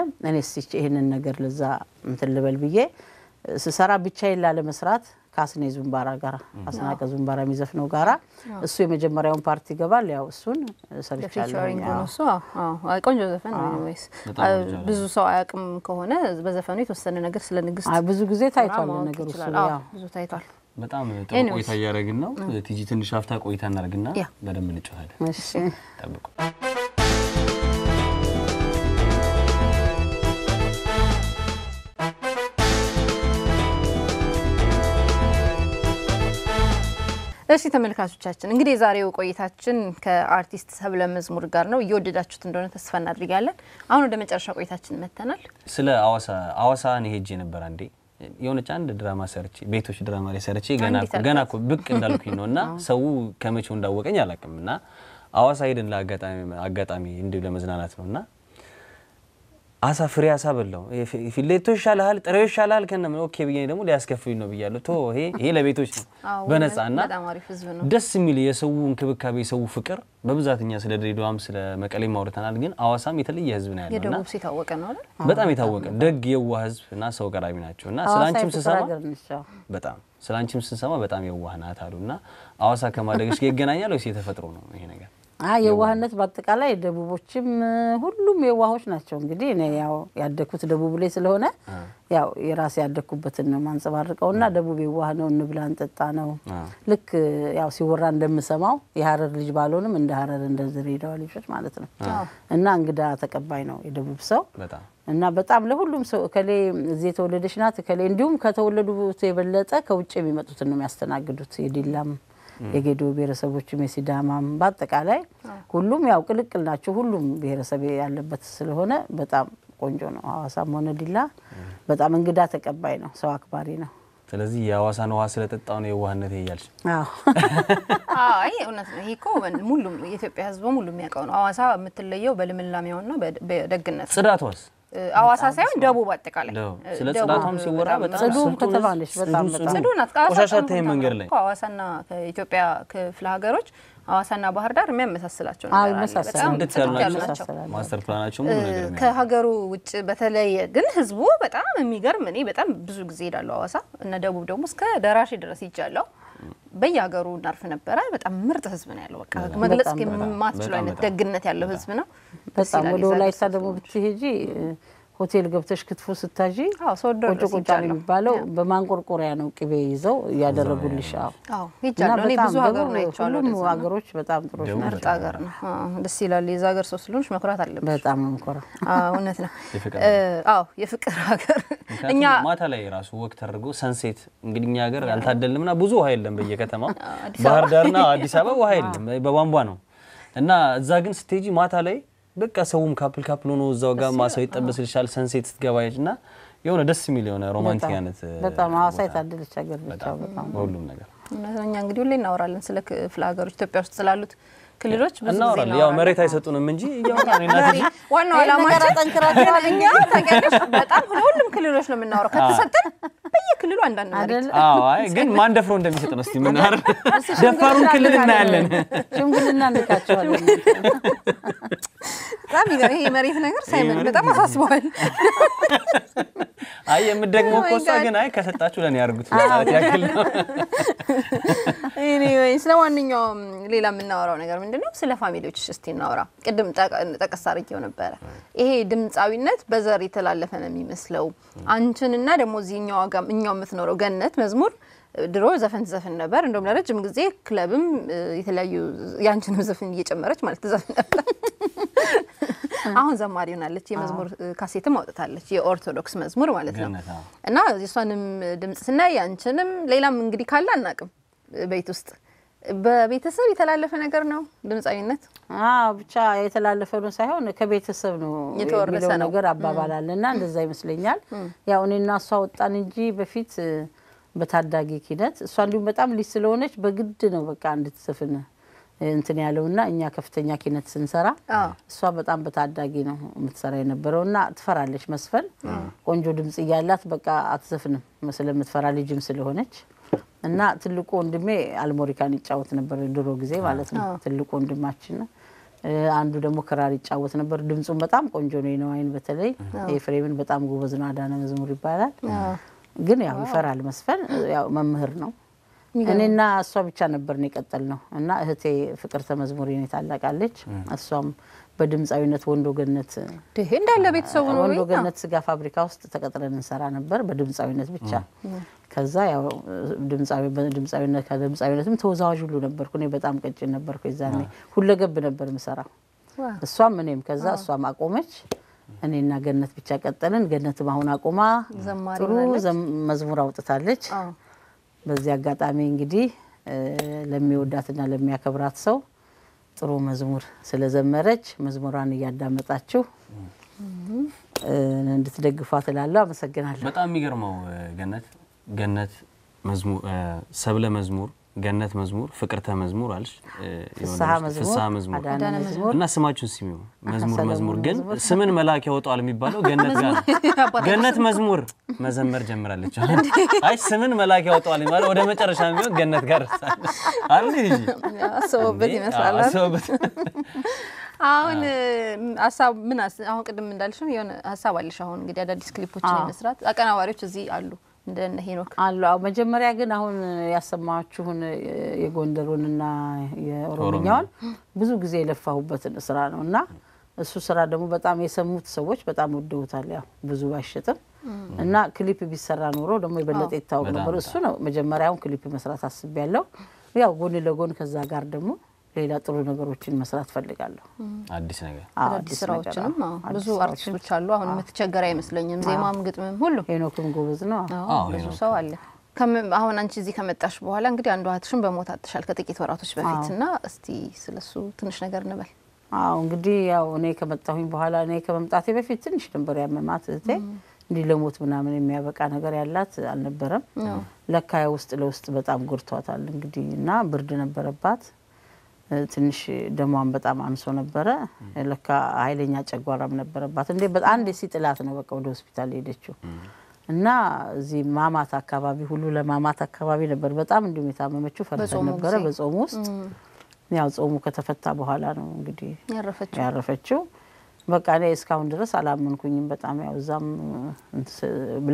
ስ ይህንን ነገር ለዛ እንትን ልበል ብዬ ስሰራ ብቻዬን ላለመስራት ከአስኔ ዙምባራ ጋር አስናቀ ዙምባራ የሚዘፍነው ጋራ እሱ የመጀመሪያውን ፓርቲ ይገባል። ያው እሱን ሰርቻለሁ። ቆንጆ ዘፈን ወይስ ብዙ ሰው አያውቅም ከሆነ በዘፈኑ የተወሰነ ነገር ስለ ንግስት ብዙ ጊዜ ታይቷል። ነገሩ ብዙ ታይቷል። በጣም ጥሩ ቆይታ እያደረግን ነው። ቲጂ ትንሽ ሀፍታ ቆይታ እናደርግና በደንብ እንጮታለን። ጠብቁ። እሺ ተመልካቾቻችን እንግዲህ የዛሬው ቆይታችን ከአርቲስት ሰብለ መዝሙር ጋር ነው። እየወደዳችሁት እንደሆነ ተስፋ እናድርጋለን። አሁን ወደ መጨረሻ ቆይታችን መጥተናል። ስለ አዋሳ አዋሳ እኔ ሄጄ ነበር አንዴ የሆነች አንድ ድራማ ሰርቼ ቤቶች ድራማ ላይ ሰርቼ ገና ገና እኮ ብቅ እንዳልኩኝ ነው እና ሰው ከመቼው እንዳወቀኝ አላውቅም እና አዋሳ ሄድን ለአጋጣሚ አጋጣሚ እንዲሁ ለመዝናናት ነው እና አሳ ፍሬ አሳ በላው። ፊሌቶ ይሻልሃል፣ ጥሬው ይሻልሃል ከነ ኦኬ ብዬ ደግሞ ሊያስከፍሉኝ ነው ብያለሁ። ቶ ይሄ ይሄ ለቤቶች ነው እና ደስ የሚል የሰው እንክብካቤ የሰው ፍቅር በብዛት እኛ ስለ ድሬዳዋም ስለ መቀሌ ማውረተናል፣ ግን አዋሳም የተለየ ህዝብ ነው ያለው እና የታወቀ ነው በጣም የታወቀ ደግ የዋህ ህዝብ እና ሰው ቀራቢ ናቸው እና ስላንቺም ስሰማ በጣም ስላንቺም ስንሰማ በጣም የዋህ ናት አሉና ሐዋሳ ከማደግሽ ይገናኛል ወይስ የተፈጥሮ ነው ይሄ ነገር? የዋህነት በአጠቃላይ ደቡቦችም ሁሉም የዋሆች ናቸው። እንግዲህ እኔ ያው ያደግኩት ደቡብ ላይ ስለሆነ ያው የራሴ ያደግኩበትን ነው ማንጸባርቀው እና ደቡብ የዋህ ነው፣ እንብላ እንጠጣ ነው። ልክ ያው ሲወራ እንደምሰማው የሀረር ልጅ ባልሆንም እንደ ሀረር እንደ ድሬዳዋ ልጆች ማለት ነው እና እንግዳ ተቀባይ ነው የደቡብ ሰው እና በጣም ለሁሉም ሰው እከሌ እዚህ የተወለደች ናት እከሌ እንዲሁም ከተወለዱት የበለጠ ከውጭ የሚመጡትን ነው የሚያስተናግዱት የዲላም የጌዶ ብሔረሰቦችም የሲዳማም በአጠቃላይ ሁሉም ያው ቅልቅል ናቸው። ሁሉም ብሔረሰብ ያለበት ስለሆነ በጣም ቆንጆ ነው። ሀዋሳም ሆነ ዲላ በጣም እንግዳ ተቀባይ ነው፣ ሰው አክባሪ ነው። ስለዚህ የሀዋሳን ውሃ ስለጠጣው ነው የዋህነት እያልሽ? አይ እውነት ነው። ይሄ እኮ ሙሉም የኢትዮጵያ ሕዝብ ሙሉ የሚያውቀው ነው። ሀዋሳ የምትለየው በልምላሜውና በደግነት ጽዳቷስ አዋሳ ሳይሆን ደቡብ አጠቃላይ ስለ ጽዳቷም ሲወራ በጣም ተተባለች። በጣም ጽዱ ናት። መንገድ ላይ አዋሳና ከኢትዮጵያ ክፍለ ሀገሮች አዋሳና ባህር ዳር የሚያመሳስላቸው ማስተር ፕላናቸው ከሀገሩ ውጭ በተለየ ግን ህዝቡ በጣም የሚገርም እኔ በጣም ብዙ ጊዜ ሄዳለሁ አዋሳ እና ደቡብ ደግሞ እስከ ደራሼ ድረስ ይጃለሁ። በየሀገሩ እናርፍ ነበረ። በጣም ምርጥ ህዝብ ነው ያለው። በቃ መግለጽ የማትችሉ አይነት ደግነት ያለው ህዝብ ነው። በጣም ወደ ወላይታ ደግሞ ብትሄጂ ሆቴል ገብተሽ ክትፎ ስታዢ ቁጭ ቁጭ ነው የሚባለው። በማንቆርቆሪያ ነው ቅቤ ይዘው እያደረጉልሽ። ሁሉም ሀገሮች በጣም ጥሩ ሀገር ነው፣ ደስ ይላል። የዛ ሀገር ሰው ስለሆንሽ መኩራት አለብሽ። በጣም መኩራ እውነት ነው። አዎ የፍቅር ሀገር። እኛ ማታ ላይ ራሱ ወቅት አድርጎ ሰንሴት እንግዲህ እኛ ሀገር አልታደልምና ብዙ ውሃ የለም በየከተማው ባህር ዳርና አዲስ አበባ ውሃ የለም፣ በቧንቧ ነው እና እዛ ግን ስቴጂ ማታ ላይ በቃ ሰውም ካፕል ካፕል ሆኖ እዛው ጋር ማሰው ይጠበስልሻል፣ ሰንሴት ስትገባ እና የሆነ ደስ የሚል የሆነ ሮማንቲክ አይነት በጣም ሀዋሳ የታደለች ሀገር ብቻ በጣም ሁሉም ነገር እኛ እንግዲህ ሁሌ እናወራለን ስለ ክፍለ ሀገሮች ኢትዮጵያ ውስጥ ስላሉት ክልሎች ብዙ እናወራለን። ያው መሬት አይሰጡንም እንጂ ዋናው አላማችን ጠንክራ በጣም ሁሉም ክልሎች ነው የምናወራው ከተሰጠን ክልሉ አንዳንድ መሬት ግን ማን ደፍሮ እንደሚሰጥ ነው። እስቲ ምን ደፋሩን ክልል እናያለን። ሽምግልና እንልካቸዋለን። በጣም ይሄ የመሬት ነገር ሳይመን በጣም አሳስበዋል። አይ የምደግሞ ኮሳ ግን አይ ከሰጣችሁ ለእኔ ያርጉት ማለት ያክል ነው። ስለ ማንኛውም ሌላ የምናወራው ነገር ምንድን ነው? ስለ ፋሚሊዎች እስቲ እናወራ። ቅድም ጠቀስ አድርጌው ነበረ። ይሄ ድምፃዊነት በዘር የተላለፈ ነው የሚመስለው አንቺን እና ደግሞ እዚህ እኛ ብቸኛው የምትኖረው ገነት መዝሙር ድሮ ዘፈን ትዘፍን ነበር። እንደውም ለረጅም ጊዜ ክለብም የተለያዩ ያንችንም ዘፈን እየጨመረች ማለት ትዘፍን ነበር። አሁን ዘማሪ ሆናለች። የመዝሙር ካሴትም አውጥታለች፣ የኦርቶዶክስ መዝሙር ማለት ነው። እና የእሷንም ድምጽ ስናይ ያንችንም ሌላም እንግዲህ ካለ አናቅም ቤት ውስጥ በቤተሰብ የተላለፈ ነገር ነው ድምፃዊነት። ብቻ የተላለፈ ነው ሳይሆን ከቤተሰብ ነው የተወረሰ ነገር አባባላል እና እንደዛ ይመስለኛል። ያው እኔና እሷ ወጣን እንጂ በፊት በታዳጊ ኪነት እሷ እንዲሁም በጣም ልጅ ስለሆነች በግድ ነው በቃ እንድትዘፍን እንትን ያለውና እኛ ከፍተኛ ኪነት ስንሰራ እሷ በጣም በታዳጊ ነው የምትሰራ የነበረውና ትፈራለች መስፈን። ቆንጆ ድምጽ እያላት በቃ አትዘፍንም ስለምትፈራ ልጅም ስለሆነች እና ትልቁ ወንድሜ አልሞሪካን ይጫወት ነበር ድሮ ጊዜ ማለት ነው። ትልቁ ወንድማችን አንዱ ደግሞ ክራር ይጫወት ነበር። ድምፁን በጣም ቆንጆ ነው። የነዋይን በተለይ ኤፍሬምን በጣም ጎበዝ ነው። አዳነ መዝሙር ይባላል። ግን ያው ይፈራል መስፈን። ያው መምህር ነው እኔና እሷ ብቻ ነው የቀጠል ነው እና እህቴ ፍቅር ተመዝሙር የኔ ታላቃለች እሷም በድምፃዊነት ወንዶ ገነት እንዳለ ቤተሰቡ ወንዶ ገነት ስጋ ፋብሪካ ውስጥ ተቀጥረን እንሰራ ነበር በድምፃዊነት ብቻ። ከዛ ያው ከድምፃዊነትም ተወዛዋዥ ሁሉ ነበርኩ እኔ በጣም ቀጭን ነበርኩ። የዛኔ ሁለገብ ነበር ምሰራ እሷም እኔም። ከዛ እሷም አቆመች። እኔና ገነት ብቻ ቀጠልን። ገነትም አሁን አቁማ ጥሩ መዝሙር አውጥታለች። በዚህ አጋጣሚ እንግዲህ ለሚወዳትና ለሚያከብራት ሰው ጥሩ መዝሙር ስለዘመረች መዝሙሯን እያዳመጣችሁ እንድትደግፏት እላለሁ። አመሰግናለሁ። በጣም የሚገርመው ገነት ገነት ሰብለ መዝሙር ገነት መዝሙር፣ ፍቅርተ መዝሙር አልሽ፣ ፍስሐ መዝሙር እና ስማችሁን ስሚ። መዝሙር መዝሙር ግን ስምን መልአክ ያወጣዋል የሚባለው ገነት ጋር ገነት መዝሙር መዘመር ጀምራለች። አይ ስምን መልአክ ያወጣዋል የሚባለው ወደ መጨረሻ የሚሆን ገነት ጋር አለ አስበውበት ይመስላል። አሁን ሀሳብ ምን አሁን ቅድም እንዳልሽ የሆነ ሀሳብ አለሽ። አሁን እንግዲህ አዳዲስ ክሊፖችን የመስራት አቀናባሪዎች እዚህ አሉ። እንደነ ሄኖክ አሉ። መጀመሪያ ግን አሁን ያሰማችሁን የጎንደሩንና የኦሮምኛውን ብዙ ጊዜ የለፋሁበትን ስራ ነው እና እሱ ስራ ደግሞ በጣም የሰሙት ሰዎች በጣም ወደውታል። ያው ብዙ ባይሸጥም እና ክሊፕ ቢሰራ ኖሮ ደግሞ የበለጠ ይታወቅ ነበር። እሱ ነው መጀመሪያውን ክሊፕ መስራት አስቤያለሁ። ያው ጎን ለጎን ከዛ ጋር ደግሞ ሌላ ጥሩ ነገሮችን መስራት ፈልጋለሁ። አዲስ ነገር አዲስ ስራዎችንም ብዙ አርቲስቶች አሉ። አሁን የምትቸገር አይመስለኝም። ዜማም፣ ግጥምም ሁሉ ሄኖክም ጎበዝ ነው። ብዙ ሰው አለ። አሁን አንቺ እዚህ ከመጣሽ በኋላ እንግዲህ አንዱ እህትሽን በሞት አጥተሻል ከጥቂት ወራቶች በፊት እና እስቲ ስለሱ ትንሽ ነገር እንበል። አዎ እንግዲህ ያው እኔ ከመጣሁኝ በኋላ እኔ ከመምጣቴ በፊት ትንሽ ነበር ያመማት እህቴ። እንዲህ ለሞት ምናምን የሚያበቃ ነገር ያላት አልነበረም። ለካ ውስጥ ለውስጥ በጣም ጎድቷታል እንግዲህ እና ብርድ ነበረባት ትንሽ ደሟን በጣም አንሶ ነበረ። ለካ ኃይለኛ ጨጓራም ነበረባት። እንዴ አንዴ ሲጥላት ነው በቃ ወደ ሆስፒታል ሄደችው እና እዚህ ማማት አካባቢ ሁሉ ለማማት አካባቢ ነበር በጣም እንዲሁም የታመመችው ፈርታ ነበረ በጾሙ ውስጥ። ያው ጾሙ ከተፈታ በኋላ ነው እንግዲህ ያረፈችው። በቃ እኔ እስካሁን ድረስ አላመንኩኝም። በጣም ያው እዛም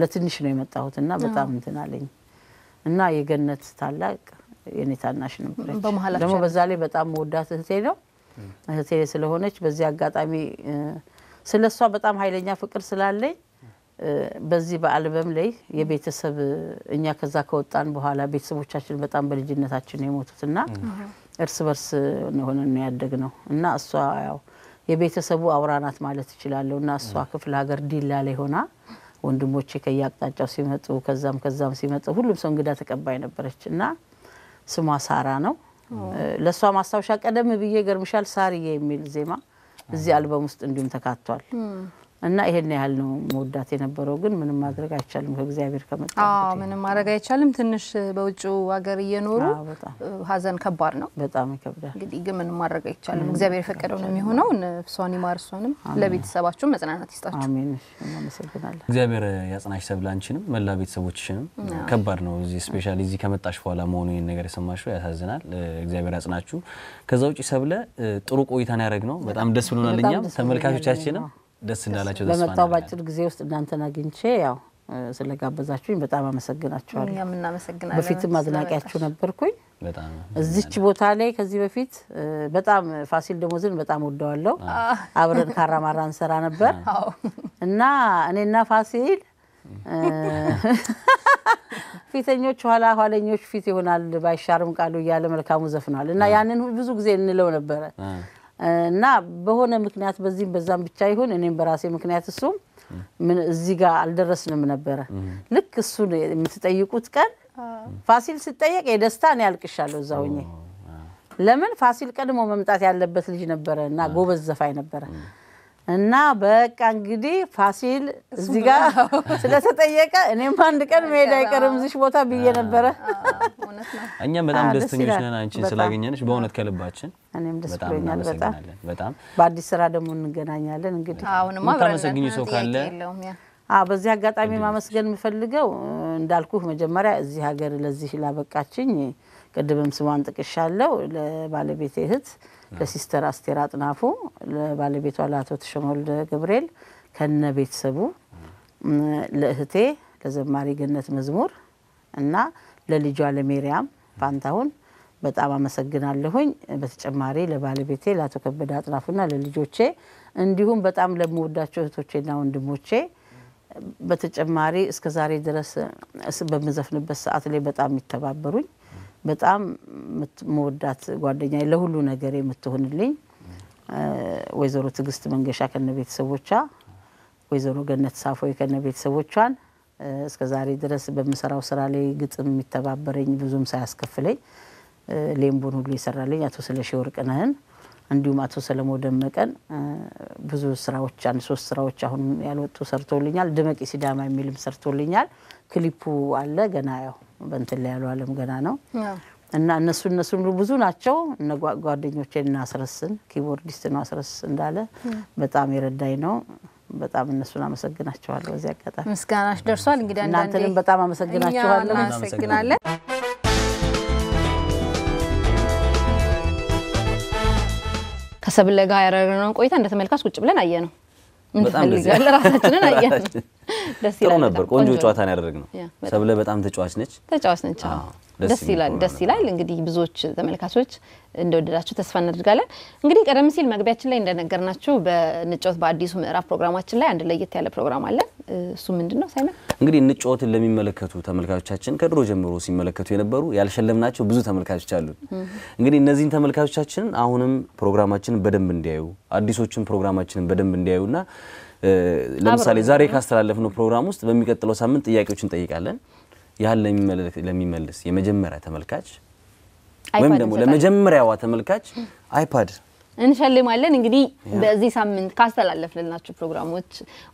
ለትንሽ ነው የመጣሁት እና በጣም እንትን አለኝ እና የገነት ታላቅ የኔ ታናሽ ነበረች። ደግሞ በዛ ላይ በጣም መወዳት እህቴ ነው እህቴ ስለሆነች በዚህ አጋጣሚ ስለ እሷ በጣም ኃይለኛ ፍቅር ስላለኝ በዚህ በአልበም ላይ የቤተሰብ እኛ ከዛ ከወጣን በኋላ ቤተሰቦቻችን በጣም በልጅነታችን የሞቱት እና እርስ በርስ ሆነ ነው ያደግ ነው እና እሷ ያው የቤተሰቡ አውራ ናት ማለት እችላለሁ እና እሷ ክፍለ ሀገር ዲላ ላይ ሆና ወንድሞቼ ከየአቅጣጫው ሲመጡ ከዛም ከዛም ሲመጡ ሁሉም ሰው እንግዳ ተቀባይ ነበረች እና ስሟ ሳራ ነው። ለእሷ ማስታወሻ ቀደም ብዬ ገርምሻል ሳርዬ የሚል ዜማ እዚህ አልበም ውስጥ እንዲሁም ተካቷል። እና ይሄን ያህል ነው መወዳት የነበረው። ግን ምንም ማድረግ አይቻልም፣ ከእግዚአብሔር ከመጣ ምንም ማድረግ አይቻልም። ትንሽ በውጭ ሀገር እየኖሩ ሀዘን ከባድ ነው፣ በጣም ይከብዳል። እንግዲህ ግን ምንም ማድረግ አይቻልም፣ እግዚአብሔር የፈቀደው ነው የሚሆነው። እሷን ይማር፣ እሷንም ለቤተሰባችሁ መጽናናት ይስጣችሁ። አሜን። እናመሰግናለን። እግዚአብሔር ያጽናሽ ተብላ አንቺንም መላ ቤተሰቦችሽንም። ከባድ ነው እዚህ ስፔሻሊ እዚህ ከመጣሽ በኋላ መሆኑ ይህን ነገር የሰማሽው ያሳዝናል። እግዚአብሔር ያጽናችሁ። ከዛ ውጭ ሰብለ ጥሩ ቆይታን ያደረግ ነው። በጣም ደስ ብሎናል እኛም ተመልካቾቻችንም ደስ እንዳላቸው በመጣው በአጭር ጊዜ ውስጥ እናንተን አግኝቼ ያው ስለጋበዛችሁኝ በጣም አመሰግናችኋለሁ። በፊትም አድናቂያችሁ ነበርኩኝ። እዚች ቦታ ላይ ከዚህ በፊት በጣም ፋሲል ደሞዝን በጣም ወደዋለሁ። አብረን ካራማራ እንሰራ ነበር እና እኔና ፋሲል ፊተኞች ኋላ ኋለኞች ፊት ይሆናል ባይሻርም ቃሉ እያለ መልካሙ ዘፍኗል እና ያንን ብዙ ጊዜ እንለው ነበረ እና በሆነ ምክንያት በዚህም በዛም ብቻ ይሁን እኔም በራሴ ምክንያት እሱም እዚህ ጋር አልደረስንም ነበረ። ልክ እሱን የምትጠይቁት ቀን ፋሲል ስጠየቅ የደስታ እኔ አልቅሻለሁ እዛ ሆኜ። ለምን ፋሲል ቀድሞ መምጣት ያለበት ልጅ ነበረ እና ጎበዝ ዘፋኝ ነበረ። እና በቃ እንግዲህ ፋሲል እዚህ ጋር ስለተጠየቀ እኔም አንድ ቀን መሄድ አይቀርም እዚሽ ቦታ ብዬ ነበረ። እኛም በጣም ደስተኞች ነን አንቺን ስላገኘንሽ በእውነት ከልባችን። እኔም ደስ ብሎኛል በጣም በጣም። በአዲስ ስራ ደግሞ እንገናኛለን። እንግዲህ የምታመሰግኝ ሰው ካለ በዚህ አጋጣሚ ማመስገን የምፈልገው እንዳልኩህ መጀመሪያ እዚህ ሀገር ለዚህ ላበቃችኝ ቅድምም ስሟን ጥቅሻለሁ ለባለቤቴ እህት ለሲስተር አስቴር አጥናፉ፣ ለባለቤቷ ለአቶ ተሸመወልደ ገብርኤል ከነ ቤተሰቡ፣ ለእህቴ ለዘማሪ ገነት መዝሙር እና ለልጇ ለሜሪያም ፋንታሁን በጣም አመሰግናለሁኝ። በተጨማሪ ለባለቤቴ ለአቶ ከበደ አጥናፉና ለልጆቼ እንዲሁም በጣም ለምወዳቸው እህቶቼና ወንድሞቼ በተጨማሪ እስከ ዛሬ ድረስ በምዘፍንበት ሰዓት ላይ በጣም ይተባበሩኝ በጣም መወዳት ጓደኛ ለሁሉ ነገር የምትሆንልኝ ወይዘሮ ትግስት መንገሻ ከነ ቤተሰቦቿ፣ ወይዘሮ ገነት ሳፎይ ከነ ቤተሰቦቿን እስከ ዛሬ ድረስ በምሰራው ስራ ላይ ግጥም የሚተባበረኝ ብዙም ሳያስከፍለኝ ሌምቦን ሁሉ የሰራልኝ አቶ ስለሺ ወርቅነህን እንዲሁም አቶ ሰለሞ ደመቀን ብዙ ስራዎች አንድ ሶስት ስራዎች አሁን ያልወጡ ሰርቶልኛል። ድመቂ ሲዳማ የሚልም ሰርቶልኛል። ክሊፑ አለ ገና ያው በእንትን ላይ ያሉ አለም ገና ነው እና እነሱ እነሱ ብዙ ናቸው። እነ ጓደኞቼን እናስረስን ኪቦርዲስት ነው አስረስ እንዳለ በጣም የረዳኝ ነው። በጣም እነሱን አመሰግናቸዋለሁ። በዚህ አጋጣሚ ምስጋናሽ ደርሷል። እንግዲህ እናንተንም በጣም አመሰግናቸዋለሁ። አመሰግናለን። ከሰብለጋ ያደረግነውን ቆይታ እንደ ተመልካች ቁጭ ብለን አየ ነው እንፈልጋለን ራሳችንን አየን። ደስ ይላል ነበር። ቆንጆ ጨዋታ ነው ያደረግነው። ሰብለ በጣም ተጫዋች ነች፣ ተጫዋች ነች። ደስ ይላል ደስ ይላል። እንግዲህ ብዙዎች ተመልካቾች እንደወደዳችሁ ተስፋ እናደርጋለን። እንግዲህ ቀደም ሲል መግቢያችን ላይ እንደነገርናችሁ በንጮት በአዲሱ ምዕራፍ ፕሮግራማችን ላይ አንድ ለየት ያለ ፕሮግራም አለ እሱ ምንድን ነው ሳይመን? እንግዲህ ንጮትን ለሚመለከቱ ተመልካቾቻችን ከድሮ ጀምሮ ሲመለከቱ የነበሩ ያልሸለምናቸው ብዙ ተመልካቾች አሉ። እንግዲህ እነዚህን ተመልካቾቻችን አሁንም ፕሮግራማችንን በደንብ እንዲያዩ አዲሶችን ፕሮግራማችንን በደንብ ና ለምሳሌ ዛሬ ካስተላለፍነው ፕሮግራም ውስጥ በሚቀጥለው ሳምንት ጥያቄዎች እንጠይቃለን። ያህል ለሚመልስ የመጀመሪያ ተመልካች ወይም ደግሞ ለመጀመሪያዋ ተመልካች አይፓድ እንሸልማለን። እንግዲህ በዚህ ሳምንት ካስተላለፍልናቸው ፕሮግራሞች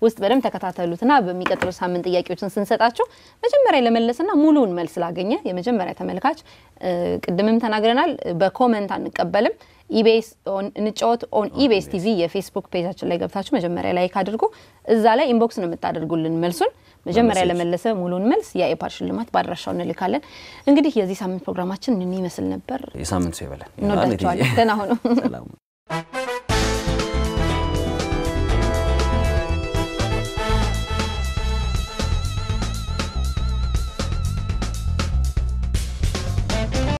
ውስጥ በደንብ ተከታተሉትና በሚቀጥሉ ሳምንት ጥያቄዎችን ስንሰጣችሁ መጀመሪያ ለመለስና ሙሉውን መልስ ላገኘ የመጀመሪያ ተመልካች ቅድምም ተናግረናል፣ በኮመንት አንቀበልም። ኢቤስ እንጫወት ኦን ኢቤስ ቲቪ የፌስቡክ ፔጃችን ላይ ገብታችሁ መጀመሪያ ላይክ አድርጉ። እዛ ላይ ኢንቦክስ ነው የምታደርጉልን መልሱን መጀመሪያ ለመለሰ ሙሉን መልስ የኤፓድ ሽልማት በአድራሻው እንልካለን። እንግዲህ የዚህ ሳምንት ፕሮግራማችን ይመስል ነበር። የሳምንቱ ይበለን። እንወዳቸዋለን። ደህና ሁኑ።